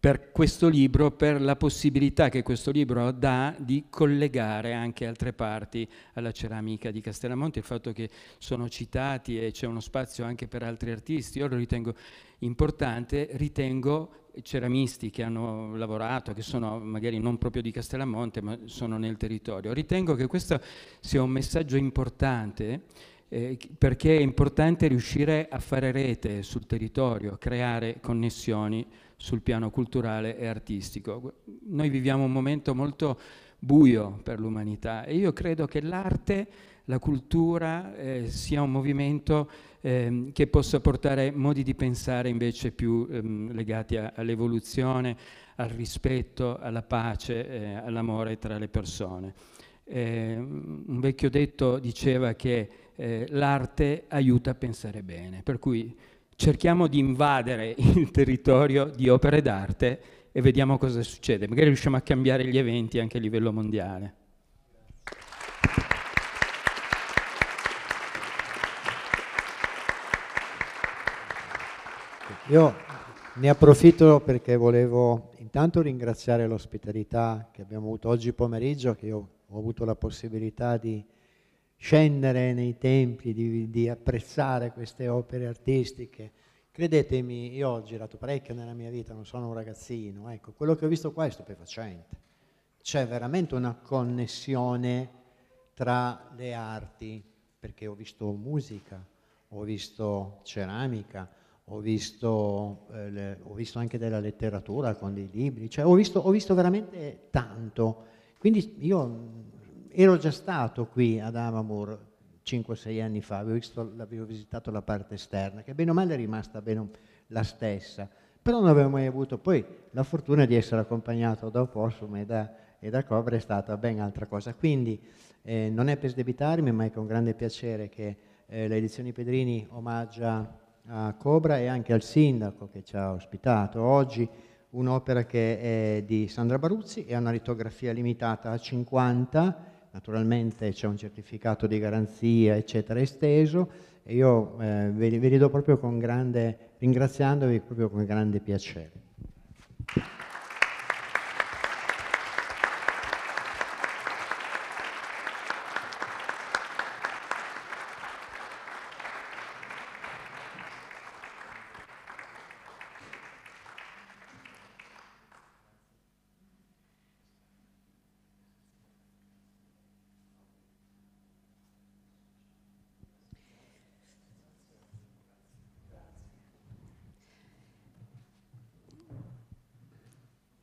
per questo libro, per la possibilità che questo libro dà di collegare anche altre parti alla ceramica di Castellamonte, il fatto che sono citati e c'è uno spazio anche per altri artisti, io lo ritengo importante, ritengo ceramisti che hanno lavorato, che sono magari non proprio di Castellamonte, ma sono nel territorio. Ritengo che questo sia un messaggio importante eh, perché è importante riuscire a fare rete sul territorio, creare connessioni sul piano culturale e artistico. Noi viviamo un momento molto buio per l'umanità e io credo che l'arte, la cultura eh, sia un movimento eh, che possa portare modi di pensare invece più ehm, legati a, all'evoluzione, al rispetto, alla pace, eh, all'amore tra le persone. Ehm, un vecchio detto diceva che eh, l'arte aiuta a pensare bene, per cui cerchiamo di invadere [laughs] il territorio di opere d'arte e vediamo cosa succede. Magari riusciamo a cambiare gli eventi anche a livello mondiale. Io ne approfitto perché volevo intanto ringraziare l'ospitalità che abbiamo avuto oggi pomeriggio, che io ho avuto la possibilità di scendere nei templi, di, di, apprezzare queste opere artistiche. Credetemi, io ho girato parecchio nella mia vita, non sono un ragazzino, ecco, quello che ho visto qua è stupefacente. C'è veramente una connessione tra le arti, perché ho visto musica, ho visto ceramica, ho visto, eh, le, ho visto anche della letteratura con dei libri, cioè ho visto, ho visto veramente tanto. Quindi io ero già stato qui ad Amamur 5-6 anni fa, avevo, visto, avevo, visitato la parte esterna, che bene o male è rimasta bene la stessa, però non avevo mai avuto poi la fortuna di essere accompagnato da Opossum e da, e da Cobra, è stata ben altra cosa. Quindi eh, non è per sdebitarmi, ma è con grande piacere che eh, le edizioni Pedrini omaggia a Cobra e anche al sindaco che ci ha ospitato oggi un'opera che è di Sandra Baruzzi, è una litografia limitata a 50 naturalmente c'è un certificato di garanzia, eccetera, esteso, e io eh, ve, li, ve li do proprio con grande, ringraziandovi proprio con grande piacere.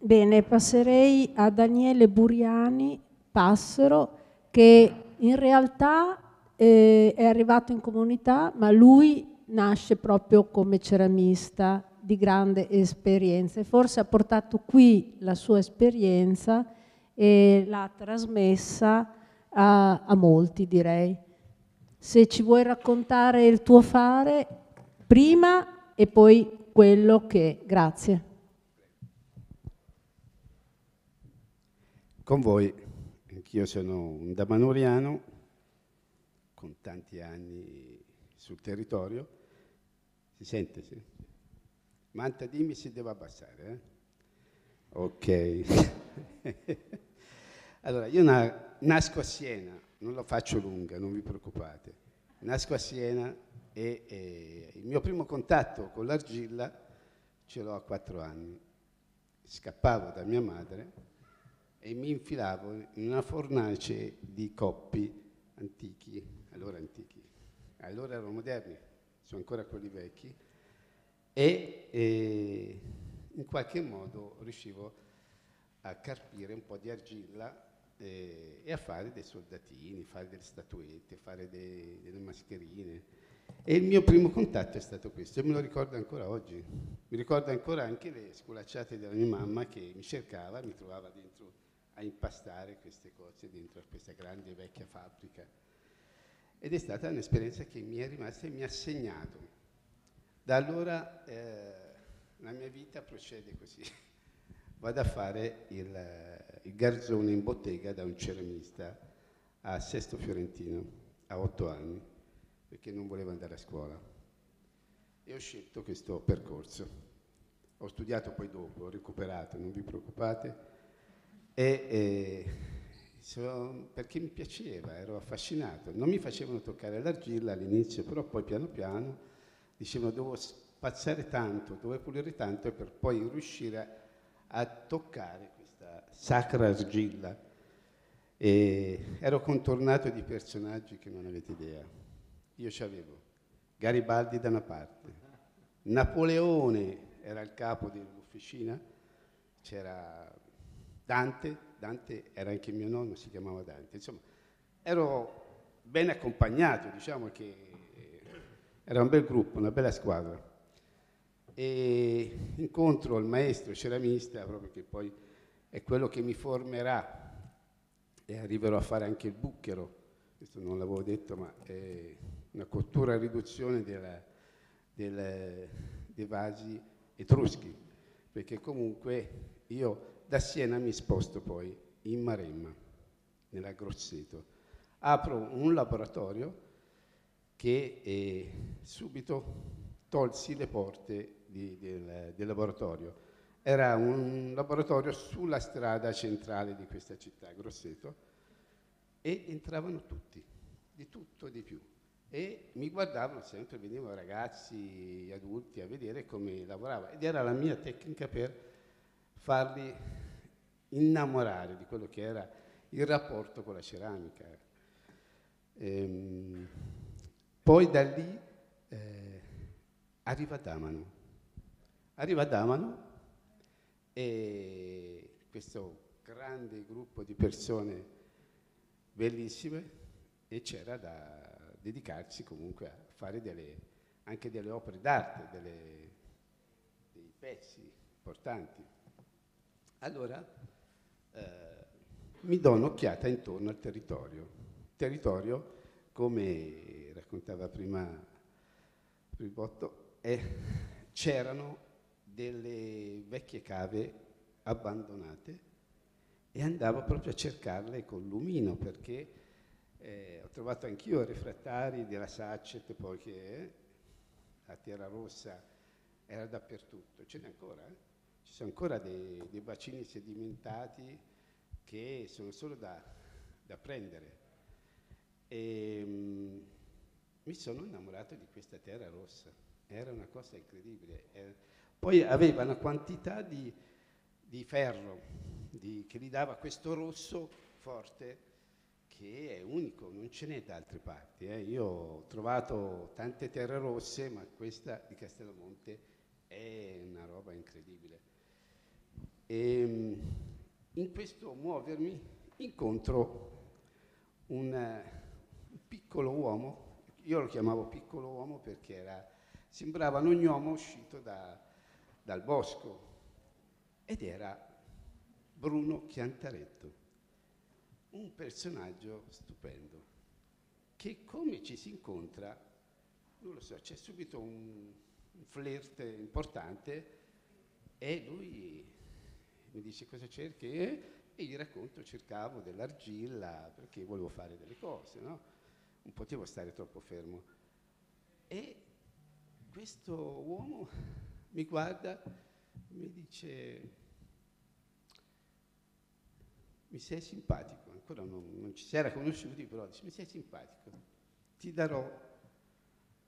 Bene, passerei a Daniele Buriani Passero che in realtà eh, è arrivato in comunità ma lui nasce proprio come ceramista di grande esperienza e forse ha portato qui la sua esperienza e l'ha trasmessa a, a molti direi. Se ci vuoi raccontare il tuo fare prima e poi quello che... Grazie. con voi. Anch'io sono un damanuriano con tanti anni sul territorio. Si sente? Sì? Manta, dimmi se devo abbassare. Eh? Ok. [laughs] allora, io na- nasco a Siena, non lo faccio lunga, non vi preoccupate. Nasco a Siena e, e il mio primo contatto con l'argilla ce l'ho a quattro anni. Scappavo da mia madre e mi infilavo in una fornace di coppi antichi, allora antichi, allora erano moderni, sono ancora quelli vecchi, e eh, in qualche modo riuscivo a carpire un po' di argilla eh, e a fare dei soldatini, fare delle statuette, fare dei, delle mascherine. E il mio primo contatto è stato questo e me lo ricordo ancora oggi. Mi ricordo ancora anche le sculacciate della mia mamma che mi cercava, mi trovava dentro a impastare queste cose dentro a questa grande vecchia fabbrica. Ed è stata un'esperienza che mi è rimasta e mi ha segnato. Da allora eh, la mia vita procede così. [laughs] Vado a fare il, il garzone in bottega da un ceramista a Sesto Fiorentino a otto anni perché non volevo andare a scuola e ho scelto questo percorso. Ho studiato poi dopo, ho recuperato, non vi preoccupate, e, e perché mi piaceva, ero affascinato. Non mi facevano toccare l'argilla all'inizio, però poi piano piano dicevano devo spazzare tanto, dove pulire tanto per poi riuscire a toccare questa sacra argilla. E ero contornato di personaggi che non avete idea. Io ci avevo Garibaldi da una parte, Napoleone era il capo dell'officina, c'era Dante, Dante era anche mio nonno, si chiamava Dante, insomma ero ben accompagnato, diciamo che eh, era un bel gruppo, una bella squadra. E incontro il maestro ceramista, proprio che poi è quello che mi formerà e arriverò a fare anche il bucchero, questo non l'avevo detto, ma è una cottura a riduzione della, della, dei vasi etruschi, perché comunque io da Siena mi sposto poi in Maremma, nella Grosseto. Apro un laboratorio che eh, subito tolsi le porte di, del, del laboratorio. Era un laboratorio sulla strada centrale di questa città, Grosseto, e entravano tutti, di tutto e di più. E mi guardavano sempre, venivano ragazzi, adulti a vedere come lavorava. Ed era la mia tecnica per farli innamorare di quello che era il rapporto con la ceramica. Ehm, poi da lì eh, arriva Damano. Arriva Damano e questo grande gruppo di persone bellissime e c'era da dedicarsi comunque a fare delle, anche delle opere d'arte, dei pezzi importanti. Allora eh, mi do un'occhiata intorno al territorio. Territorio, come raccontava prima Ribotto, c'erano delle vecchie cave abbandonate e andavo proprio a cercarle col lumino perché eh, ho trovato anch'io refrattari della Sacet, poi che eh, la Terra Rossa era dappertutto, ce n'è ancora. Eh? ci sono ancora dei, dei bacini sedimentati che sono solo da, da prendere. E, ehm, mi sono innamorato di questa terra rossa, era una cosa incredibile. Eh, poi aveva una quantità di, di ferro di, che gli dava questo rosso forte che è unico, non ce n'è da altre parti. Eh. Io ho trovato tante terre rosse, ma questa di Castellamonte è una roba incredibile. E ehm, in questo muovermi incontro un piccolo uomo, io lo chiamavo piccolo uomo perché era, sembrava un ognomo uscito da, dal bosco ed era Bruno Chiantaretto, un personaggio stupendo che come ci si incontra, non lo so, c'è subito un, un flirt importante e lui mi dice cosa cerchi e gli racconto cercavo dell'argilla perché volevo fare delle cose, no? non potevo stare troppo fermo. E questo uomo [laughs] mi guarda, mi dice, mi sei simpatico, ancora non, non ci si era conosciuti, però dice, mi sei simpatico, ti darò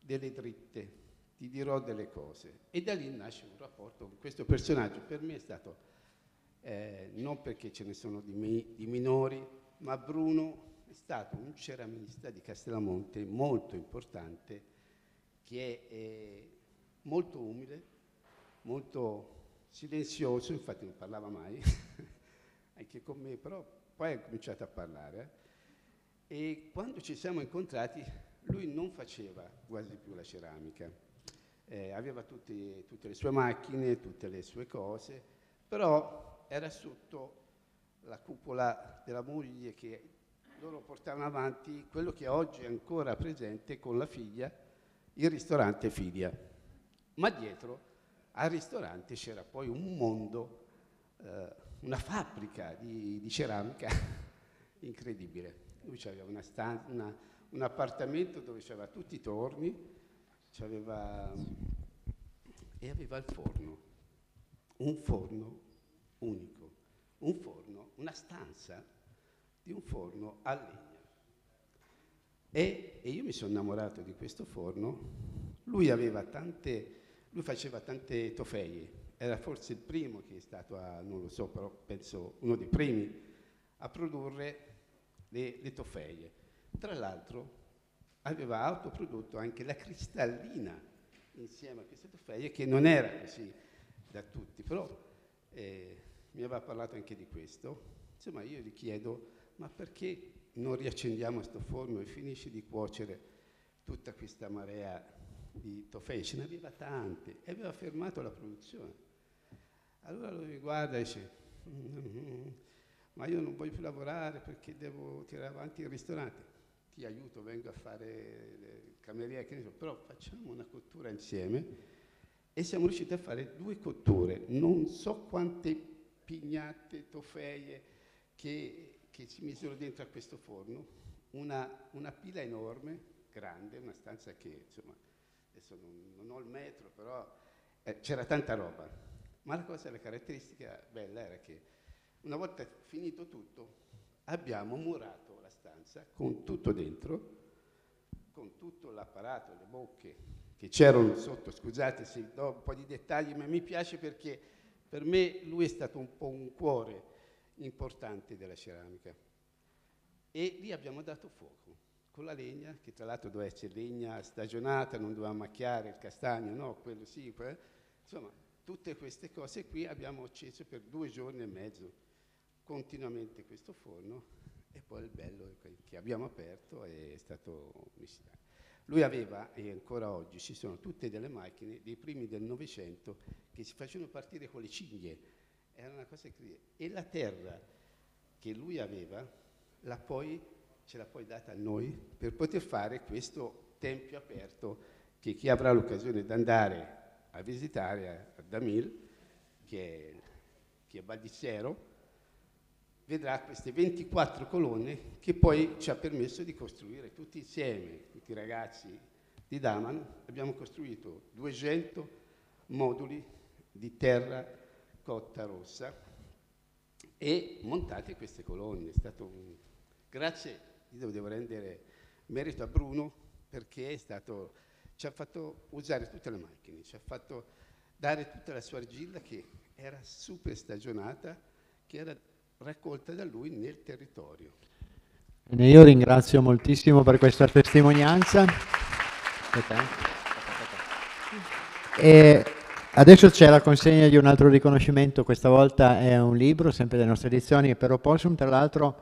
delle dritte, ti dirò delle cose. E da lì nasce un rapporto con questo personaggio, per me è stato eh, non perché ce ne sono di, mi, di minori, ma Bruno è stato un ceramista di Castellamonte molto importante, che è, è eh, molto umile, molto silenzioso, infatti non parlava mai, [laughs] anche con me, però poi ha cominciato a parlare. Eh? E quando ci siamo incontrati lui non faceva quasi più la ceramica, eh, aveva tutti, tutte le sue macchine, tutte le sue cose, però era sotto la cupola della moglie che loro portavano avanti quello che oggi è ancora presente con la figlia, il ristorante Figlia. Ma dietro al ristorante c'era poi un mondo, eh, una fabbrica di, di ceramica [laughs] incredibile. Lui aveva una stanza, una, un appartamento dove aveva tutti i torni aveva, e aveva il forno, un forno unico, un forno, una stanza di un forno a legna. E, e io mi sono innamorato di questo forno, lui, tante, lui faceva tante tofeie, era forse il primo che è stato, a, non lo so, però penso uno dei primi a produrre le, le tofeie. Tra l'altro aveva autoprodotto anche la cristallina insieme a queste tofeie che non era così da tutti, però eh, mi aveva parlato anche di questo, insomma io gli chiedo ma perché non riaccendiamo questo forno e finisce di cuocere tutta questa marea di tofei, ce ne aveva tanti e aveva fermato la produzione. Allora lui mi guarda e dice, mm-hmm, ma io non voglio più lavorare perché devo tirare avanti il ristorante. Ti aiuto, vengo a fare cameriere, però facciamo una cottura insieme e siamo riusciti a fare due cotture, non so quante pignatte, tofeie che, che, ci misero dentro a questo forno, una, una pila enorme, grande, una stanza che insomma, adesso non, non ho il metro, però eh, c'era tanta roba. Ma la cosa, la caratteristica bella era che una volta finito tutto abbiamo murato la stanza con tutto dentro, con tutto l'apparato, le bocche che c'erano sotto, scusate se do un po' di dettagli, ma mi piace perché per me lui è stato un po' un cuore importante della ceramica. E lì abbiamo dato fuoco con la legna, che tra l'altro doveva essere legna stagionata, non doveva macchiare il castagno, no, quello sì. Eh. Insomma, tutte queste cose qui abbiamo acceso per due giorni e mezzo continuamente questo forno e poi il bello che abbiamo aperto è stato micidiale. Lui aveva, e ancora oggi ci sono tutte delle macchine dei primi del Novecento che si facevano partire con le cinghie, era una cosa incredibile. E la terra che lui aveva, la poi, ce l'ha poi data a noi per poter fare questo tempio aperto che chi avrà l'occasione di andare a visitare a Damil, che è, che è Baldizzero, vedrà queste 24 colonne che poi ci ha permesso di costruire tutti insieme, tutti i ragazzi di Daman, abbiamo costruito 200 moduli di terra cotta rossa e montate queste colonne. È stato Un... Grazie, io devo rendere merito a Bruno perché è stato... ci ha fatto usare tutte le macchine, ci ha fatto dare tutta la sua argilla che era super stagionata, che era raccolta da lui nel territorio. Bene, io ringrazio moltissimo per questa testimonianza. Eh. E Adesso c'è la consegna di un altro riconoscimento, questa volta è un libro, sempre delle nostre edizioni, per Opossum, tra l'altro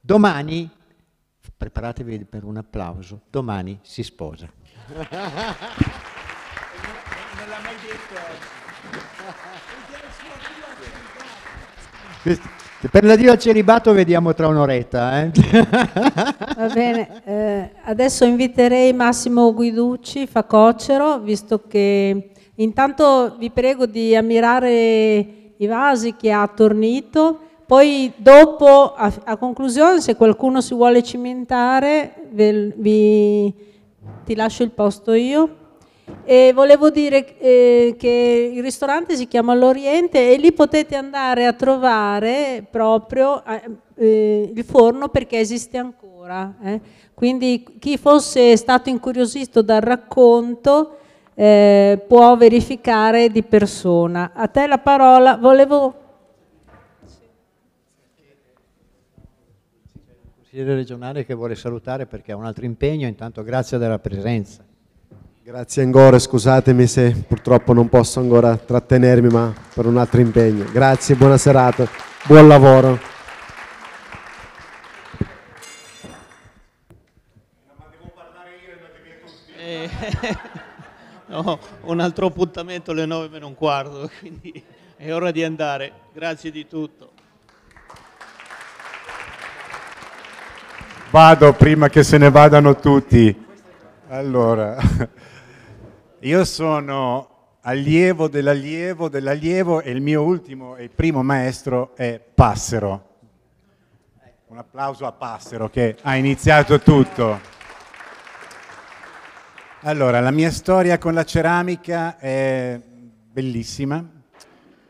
domani, preparatevi per un applauso, domani si sposa. non l'ha mai detto. Per l'addio al celibato vediamo tra un'oretta. Eh? Va bene, eh, adesso inviterei Massimo Guiducci, Facocero, visto che Intanto vi prego di ammirare i vasi che ha attornito, poi dopo, a, a conclusione, se qualcuno si vuole cimentare, ve, vi, ti lascio il posto io. E volevo dire eh, che il ristorante si chiama L'Oriente e lì potete andare a trovare proprio eh, eh il forno perché esiste ancora. Eh. Quindi chi fosse stato incuriosito dal racconto eh, può verificare di persona. A te la parola, volevo... Il consigliere regionale che vuole salutare perché ha un altro impegno, intanto grazie della presenza. Grazie ancora, scusatemi se purtroppo non posso ancora trattenermi ma per un altro impegno. Grazie, buona serata, buon lavoro. devo parlare io, Eh. [laughs] no, un altro appuntamento alle 9 meno un quarto, [laughs] quindi è ora di andare. Grazie di tutto. Vado prima che se ne vadano tutti. Allora, [laughs] io sono allievo dell'allievo dell'allievo e il mio ultimo e primo maestro è Passero. Un applauso a Passero che ha iniziato tutto. Allora, la mia storia con la ceramica è bellissima,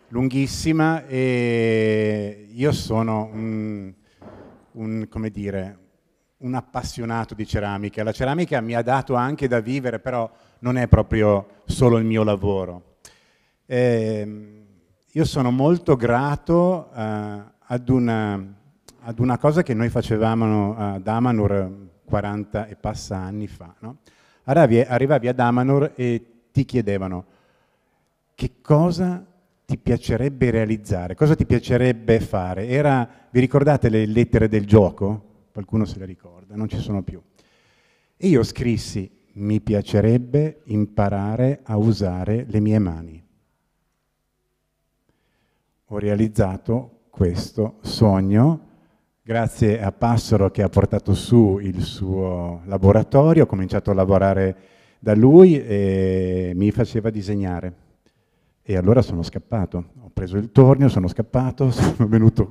lunghissima e io sono un, un, dire, un, appassionato di ceramica. La ceramica mi ha dato anche da vivere, però non è proprio solo il mio lavoro. E ehm, io sono molto grato uh, ad, una, ad, una, cosa che noi facevamo eh, ad Amanur 40 e passa anni fa, no? arrivavi, arrivavi ad Amanor e ti chiedevano che cosa ti piacerebbe realizzare, cosa ti piacerebbe fare. Era, vi ricordate le lettere del gioco? Qualcuno se le ricorda, non ci sono più. E io scrissi, mi piacerebbe imparare a usare le mie mani. Ho realizzato questo sogno Grazie a Passero che ha portato su il suo laboratorio, ho cominciato a lavorare da lui e mi faceva disegnare. E allora sono scappato, ho preso il tornio, sono scappato, [laughs] sono venuto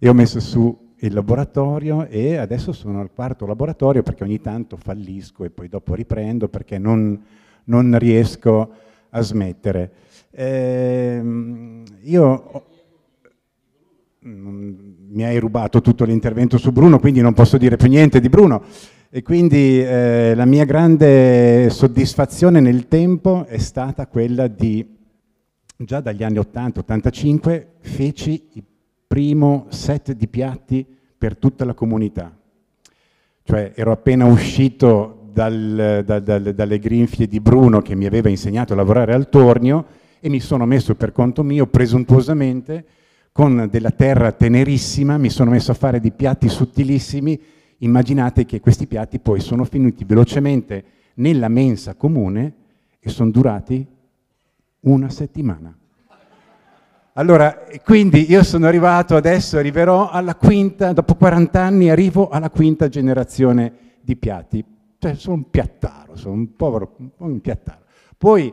[laughs] e ho messo su il laboratorio e adesso sono al quarto laboratorio perché ogni tanto fallisco e poi dopo riprendo perché non, non riesco a smettere. Eh, io... Ho, mm, mi hai rubato tutto l'intervento su Bruno, quindi non posso dire più niente di Bruno. E quindi eh, la mia grande soddisfazione nel tempo è stata quella di, già dagli anni 80-85, feci il primo set di piatti per tutta la comunità. Cioè ero appena uscito dal, dal, dal, dalle grinfie di Bruno che mi aveva insegnato a lavorare al tornio e mi sono messo per conto mio, presuntuosamente, con della terra tenerissima, mi sono messo a fare dei piatti sottilissimi, immaginate che questi piatti poi sono finiti velocemente nella mensa comune e sono durati una settimana. Allora, quindi io sono arrivato adesso, arriverò alla quinta, dopo 40 anni arrivo alla quinta generazione di piatti. Cioè sono un piattaro, sono un povero un piattaro. Poi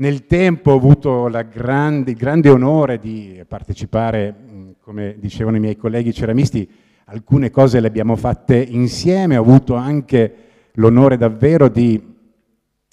nel tempo ho avuto grande, il grande onore di partecipare, mm, come dicevano i miei colleghi ceramisti, alcune cose le abbiamo fatte insieme, ho avuto anche l'onore davvero di,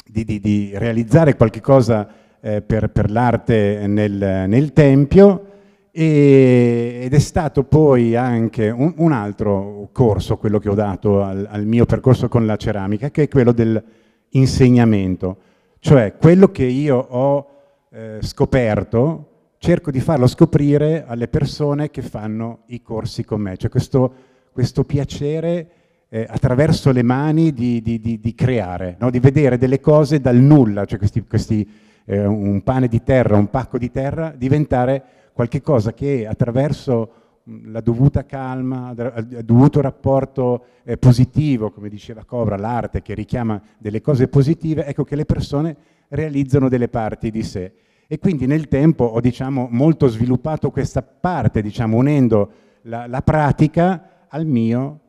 di, di, di realizzare qualche cosa eh, per, per l'arte nel, nel, Tempio e, ed è stato poi anche un, un, altro corso, quello che ho dato al, al mio percorso con la ceramica, che è quello dell'insegnamento cioè quello che io ho eh, scoperto, cerco di farlo scoprire alle persone che fanno i corsi con me. Cioè questo, questo piacere eh, attraverso le mani di, di, di, di creare, no? di vedere delle cose dal nulla, cioè questi, questi, eh, un pane di terra, un pacco di terra, diventare qualcosa che attraverso la dovuta calma, il dovuto rapporto eh, positivo, come diceva Cobra, l'arte che richiama delle cose positive, ecco che le persone realizzano delle parti di sé. E quindi nel tempo ho diciamo, molto sviluppato questa parte, diciamo, unendo la, la, pratica al mio,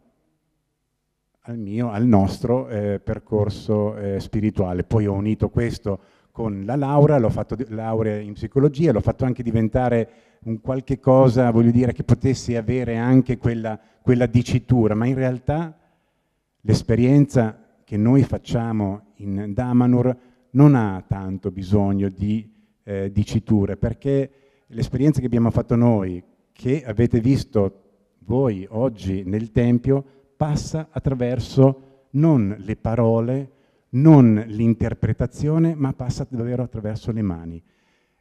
al, mio, al nostro eh, percorso eh, spirituale. Poi ho unito questo con la laurea, l'ho fatto laurea in psicologia, l'ho fatto anche diventare un qualche cosa, voglio dire, che potesse avere anche quella, quella dicitura, ma in realtà l'esperienza che noi facciamo in Damanur non ha tanto bisogno di eh, diciture, perché l'esperienza che abbiamo fatto noi, che avete visto voi oggi nel Tempio, passa attraverso non le parole, non l'interpretazione, ma passa davvero attraverso le mani.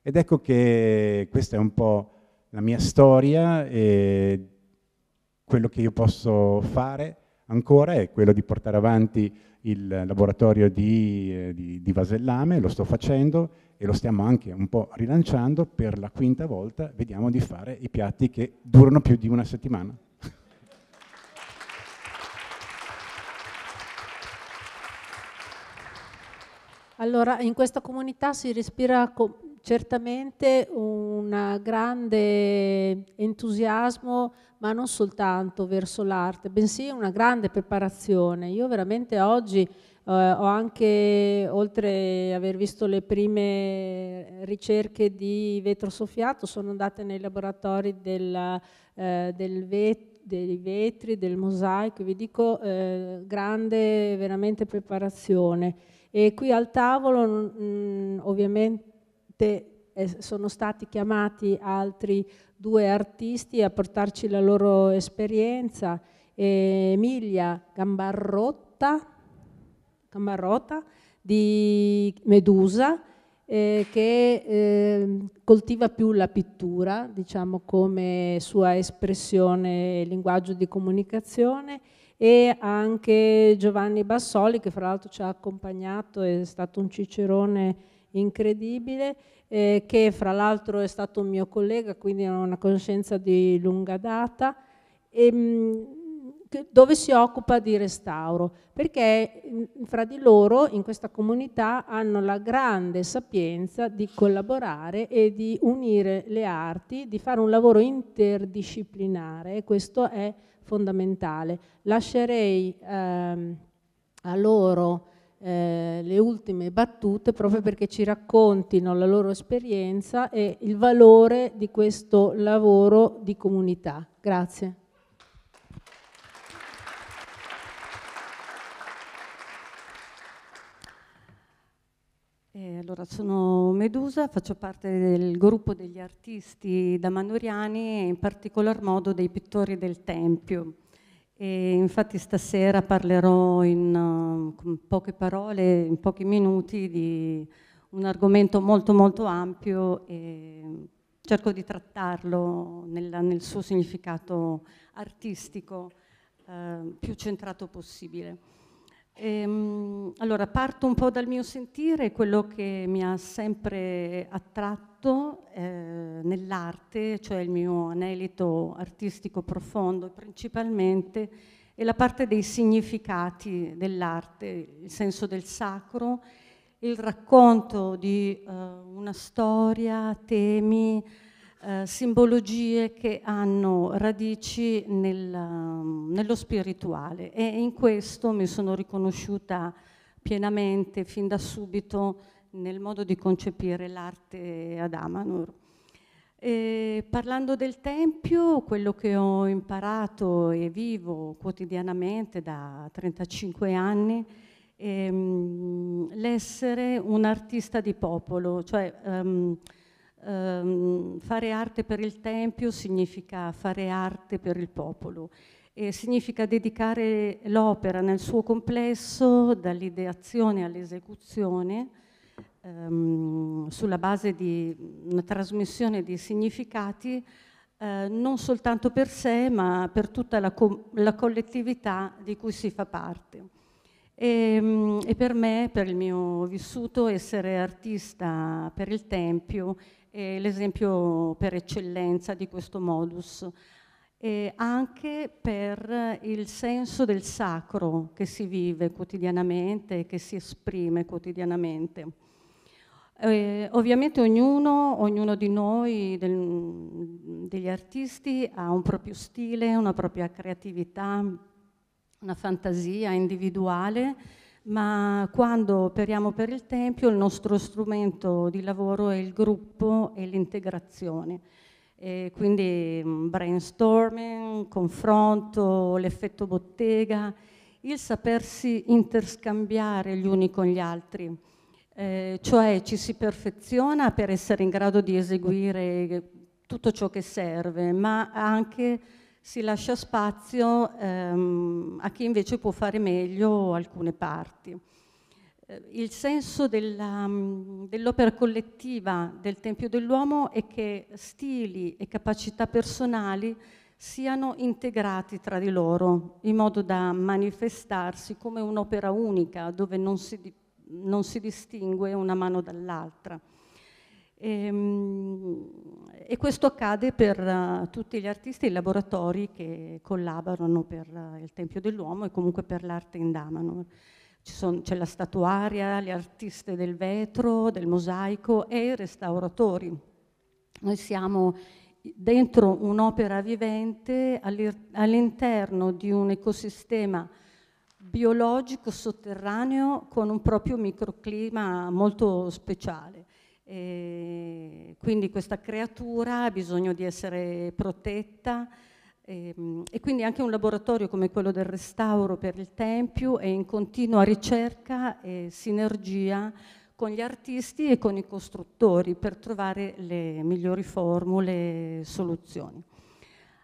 Ed ecco che questa è un po' la mia storia e quello che io posso fare ancora è quello di portare avanti il laboratorio di, eh, di, di Vasellame, lo sto facendo e lo stiamo anche un po' rilanciando per la quinta volta, vediamo di fare i piatti che durano più di una settimana. Allora, in questa comunità si respira co certamente un grande entusiasmo, ma non soltanto verso l'arte, bensì una grande preparazione. Io veramente oggi eh, ho anche, oltre ad aver visto le prime ricerche di vetro soffiato, sono andata nei laboratori del, eh, del vetro dei vetri, del mosaico, vi dico eh, grande veramente preparazione. E qui al tavolo mh, mm, ovviamente Te, eh, sono stati chiamati altri due artisti a portarci la loro esperienza, Emilia Gambarrotta, Gambarrotta di Medusa, eh, che eh, coltiva più la pittura, diciamo come sua espressione e linguaggio di comunicazione, e anche Giovanni Bassoli, che fra l'altro ci ha accompagnato, è stato un cicerone incredibile, eh, che fra l'altro è stato un mio collega, quindi ha una conoscenza di lunga data, ehm, e, mh, dove si occupa di restauro, perché mm, fra di loro in questa comunità hanno la grande sapienza di collaborare e di unire le arti, di fare un lavoro interdisciplinare e questo è fondamentale. Lascerei ehm, a loro eh, le ultime battute proprio perché ci raccontino la loro esperienza e il valore di questo lavoro di comunità. Grazie. Eh, allora, sono Medusa, faccio parte del gruppo degli artisti da Manuriani e in particolar modo dei pittori del Tempio. E infatti stasera parlerò in, uh, poche parole, in pochi minuti, di un argomento molto molto ampio e cerco di trattarlo nella, nel suo significato artistico eh, più centrato possibile. Ehm, allora, parto un po' dal mio sentire, quello che mi ha sempre attratto eh, nell'arte, cioè il mio anelito artistico profondo principalmente, è la parte dei significati dell'arte, il senso del sacro, il racconto di eh, una storia, temi, eh, simbologie che hanno radici nel, ehm, nello spirituale e in questo mi sono riconosciuta pienamente fin da subito nel modo di concepire l'arte ad Amanur. E parlando del Tempio, quello che ho imparato e vivo quotidianamente da 35 anni è ehm, l'essere un artista di popolo, cioè um, ehm, fare arte per il Tempio significa fare arte per il popolo e significa dedicare l'opera nel suo complesso, dall'ideazione all'esecuzione, ehm, sulla base di una trasmissione di significati eh, non soltanto per sé, ma per tutta la, co- la collettività di cui si fa parte. E, ehm, e, per me, per il mio vissuto, essere artista per il Tempio è l'esempio per eccellenza di questo modus, e anche per il senso del sacro che si vive quotidianamente e che si esprime quotidianamente. Eh, ovviamente ognuno, ognuno, di noi, del, degli artisti, ha un proprio stile, una propria creatività, una fantasia individuale ma quando operiamo per il Tempio il nostro strumento di lavoro è il gruppo e l'integrazione. E quindi mm, brainstorming, confronto, l'effetto bottega, il sapersi interscambiare gli uni con gli altri, eh, cioè ci si perfeziona per essere in grado di eseguire tutto ciò che serve, ma anche si lascia spazio ehm, a chi invece può fare meglio alcune parti. Eh, il senso dell'opera collettiva del Tempio dell'Uomo è che stili e capacità personali siano integrati tra di loro in modo da manifestarsi come un'opera unica dove non si, non si, distingue una mano dall'altra. Ehm, e questo accade per uh, tutti gli artisti e i laboratori che collaborano per uh, il Tempio dell'Uomo e comunque per l'arte in Damanur. c'è la statuaria, gli artisti del vetro, del mosaico e i restauratori. Noi siamo dentro un'opera vivente all'interno di un ecosistema biologico sotterraneo con un proprio microclima molto speciale. E quindi questa creatura ha bisogno di essere protetta e, ehm, e, quindi anche un laboratorio come quello del restauro per il Tempio è in continua ricerca e sinergia con gli artisti e con i costruttori per trovare le migliori formule e soluzioni.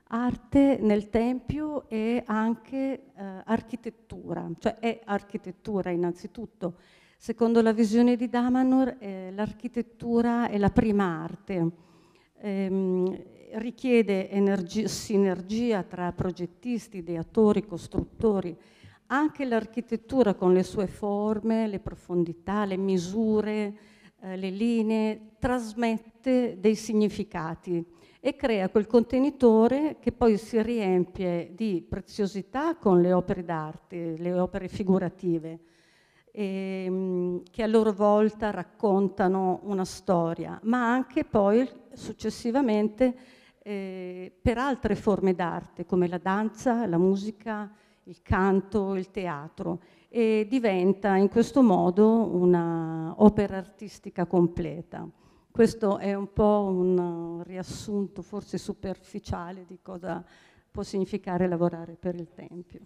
Arte nel Tempio è anche eh, architettura, cioè è architettura innanzitutto, Secondo la visione di Damanor, eh, l'architettura è la prima arte. Ehm, richiede energia, sinergia tra progettisti, ideatori, costruttori. Anche l'architettura con le sue forme, le profondità, le misure, eh, le linee, trasmette dei significati e crea quel contenitore che poi si riempie di preziosità con le opere d'arte, le opere figurative ehm, che a loro volta raccontano una storia, ma anche poi successivamente eh, per altre forme d'arte come la danza, la musica, il canto, il teatro e diventa in questo modo un'opera artistica completa. Questo è un po' un riassunto forse superficiale di cosa può significare lavorare per il Tempio.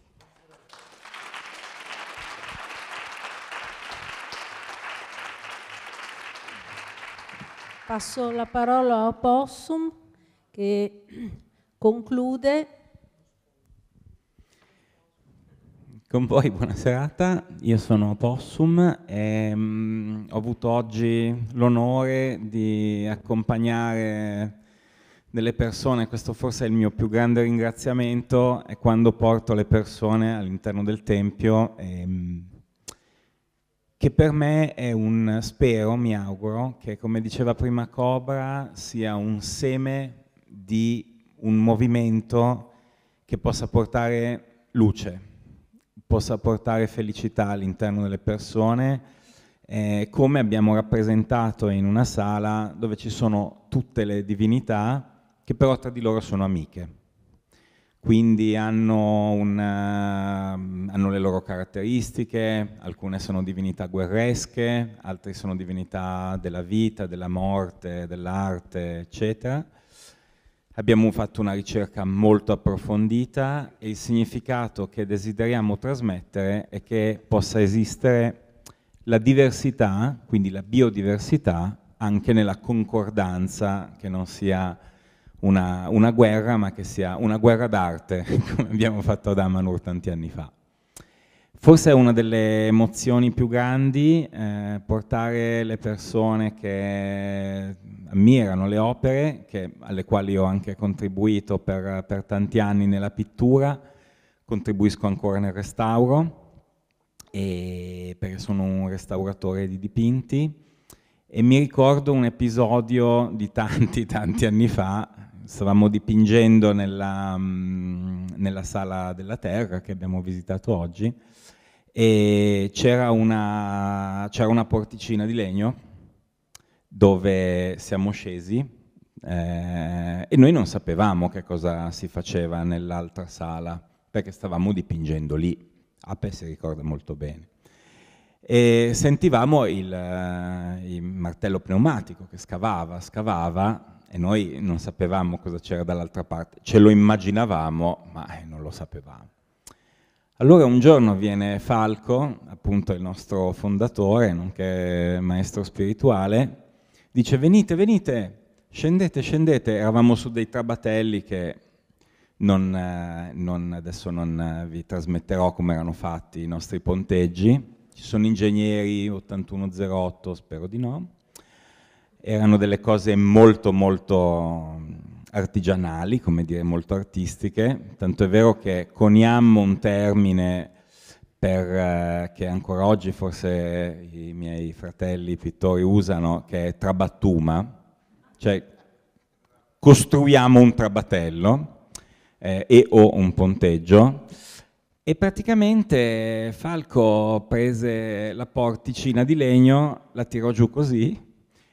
Passo la parola a Possum che [clears throat] conclude. Con voi buona serata, io sono Possum e mh, mm, ho avuto oggi l'onore di accompagnare delle persone, questo forse è il mio più grande ringraziamento, è quando porto le persone all'interno del Tempio e, mh, mm, che per me è un, spero, mi auguro, che come diceva prima Cobra, sia un seme di un movimento che possa portare luce, possa portare felicità all'interno delle persone, eh, come abbiamo rappresentato in una sala dove ci sono tutte le divinità che però tra di loro sono amiche quindi hanno, una, eh, hanno, le loro caratteristiche, alcune sono divinità guerresche, altre sono divinità della vita, della morte, dell'arte, eccetera. Abbiamo fatto una ricerca molto approfondita e il significato che desideriamo trasmettere è che possa esistere la diversità, quindi la biodiversità, anche nella concordanza che non sia una, una guerra, ma che sia una guerra d'arte, [laughs] come abbiamo fatto ad Amanur tanti anni fa. Forse è una delle emozioni più grandi eh, portare le persone che ammirano le opere, che, alle quali ho anche contribuito per, per, tanti anni nella pittura, contribuisco ancora nel restauro, perché sono un restauratore di dipinti, e mi ricordo un episodio di tanti, [laughs] tanti anni fa stavamo dipingendo nella, mm, nella, sala della terra che abbiamo visitato oggi e c'era una, una, porticina di legno dove siamo scesi eh, e noi non sapevamo che cosa si faceva nell'altra sala perché stavamo dipingendo lì, Ape si ricorda molto bene e sentivamo il, eh, il, martello pneumatico che scavava, scavava e noi non sapevamo cosa c'era dall'altra parte, ce lo immaginavamo ma eh, non lo sapevamo. Allora un giorno viene Falco, appunto il nostro fondatore, nonché maestro spirituale, dice venite, venite, scendete, scendete, eravamo su dei trabatelli che non, eh, non, adesso non eh, vi trasmetterò come erano fatti i nostri ponteggi, ci sono ingegneri 8108, spero di no, erano delle cose molto molto mm, artigianali, come dire, molto artistiche, tanto è vero che coniammo un termine per, eh, che ancora oggi forse i miei fratelli pittori usano, che è trabattuma, cioè costruiamo un trabatello eh, e o un ponteggio, e praticamente Falco prese la porticina di legno, la tirò giù così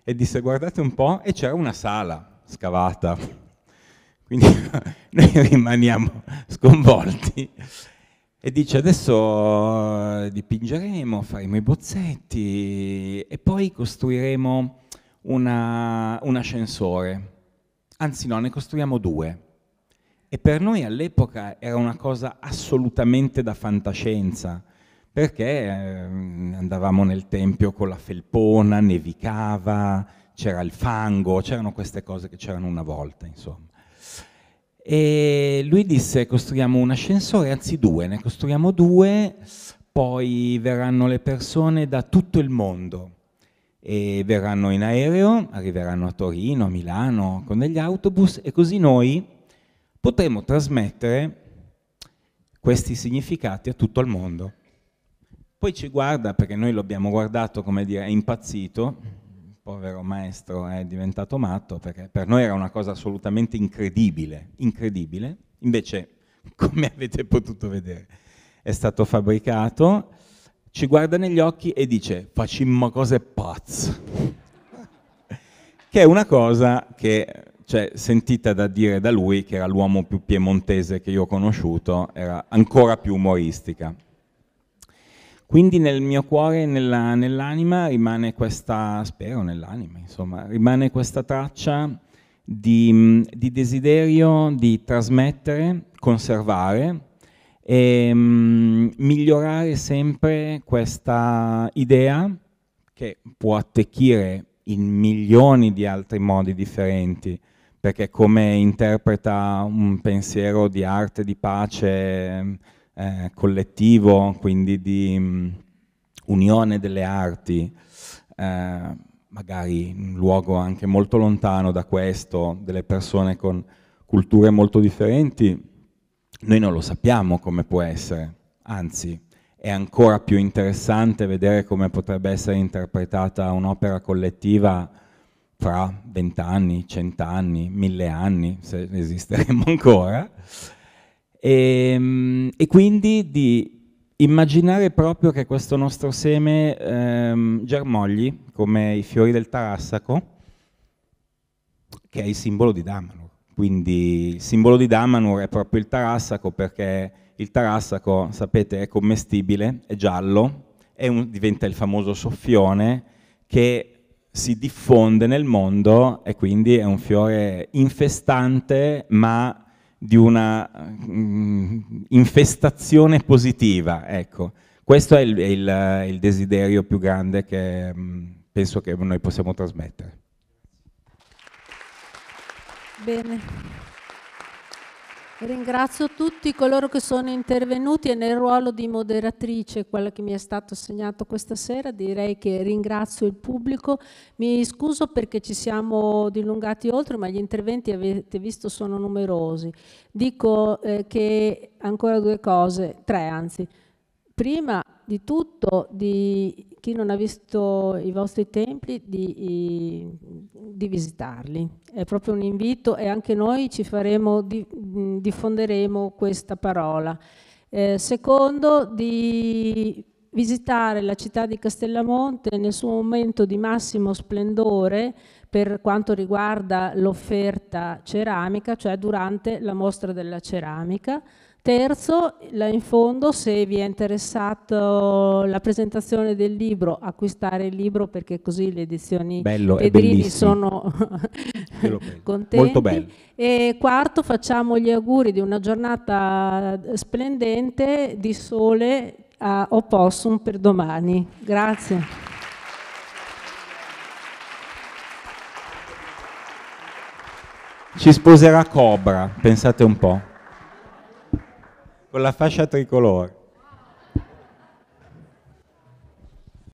e disse guardate un po' e c'era una sala scavata. [laughs] Quindi [laughs] noi rimaniamo sconvolti e dice adesso eh, dipingeremo, faremo i bozzetti e poi costruiremo una, un ascensore. Anzi no, ne costruiamo due. E per noi all'epoca era una cosa assolutamente da fantascienza perché ehm, andavamo nel tempio con la felpona, nevicava, c'era il fango, c'erano queste cose che c'erano una volta, insomma. E lui disse costruiamo un ascensore, anzi due, ne costruiamo due, poi verranno le persone da tutto il mondo e verranno in aereo, arriveranno a Torino, a Milano con degli autobus e così noi potremo trasmettere questi significati a tutto il mondo. Poi ci guarda, perché noi l'abbiamo guardato, come dire, è impazzito, povero maestro è diventato matto, perché per noi era una cosa assolutamente incredibile, incredibile. Invece, [laughs] come avete potuto vedere, è stato fabbricato, ci guarda negli occhi e dice facimmo cose pazze, che è una cosa che cioè, sentita da dire da lui, che era l'uomo più piemontese che io ho conosciuto, era ancora più umoristica. Quindi nel mio cuore e nella, nell'anima rimane questa, spero nell'anima, insomma, rimane questa traccia di, di desiderio di trasmettere, conservare e um, migliorare sempre questa idea che può attecchire in milioni di altri modi differenti, perché come interpreta un pensiero di arte, di pace, eh, collettivo, quindi di mh, mm, unione delle arti, eh, magari in un luogo anche molto lontano da questo, delle persone con culture molto differenti, noi non lo sappiamo come può essere, anzi è ancora più interessante vedere come potrebbe essere interpretata un'opera collettiva fra vent'anni, cent'anni, mille anni, se esisteremo [laughs] ancora, e, ehm, e quindi di immaginare proprio che questo nostro seme ehm, germogli come i fiori del tarassaco, che è il simbolo di Damanur. Quindi il simbolo di Damanur è proprio il tarassaco perché il tarassaco, sapete, è commestibile, è giallo, è un, diventa il famoso soffione che si diffonde nel mondo e quindi è un fiore infestante ma di una mh, mm, infestazione positiva, ecco. Questo è il, il, il desiderio più grande che mh, mm, penso che noi possiamo trasmettere. Bene. Ringrazio tutti coloro che sono intervenuti e nel ruolo di moderatrice, quella che mi è stato assegnato questa sera, direi che ringrazio il pubblico. Mi scuso perché ci siamo dilungati oltre, ma gli interventi avete visto sono numerosi. Dico eh, che ancora due cose, tre anzi. Prima di tutto, di chi non ha visto i vostri templi, di, di visitarli. È proprio un invito e anche noi ci faremo, diffonderemo questa parola. Eh, secondo, di visitare la città di Castellamonte nel suo momento di massimo splendore per quanto riguarda l'offerta ceramica, cioè durante la mostra della ceramica, Terzo, là in fondo, se vi è interessato la presentazione del libro, acquistare il libro perché così le edizioni Bello, Pedrini sono [laughs] contenti. Molto bello. E quarto, facciamo gli auguri di una giornata splendente di sole a Opossum per domani. Grazie. Ci sposerà Cobra, pensate un po' con la fascia tricolore.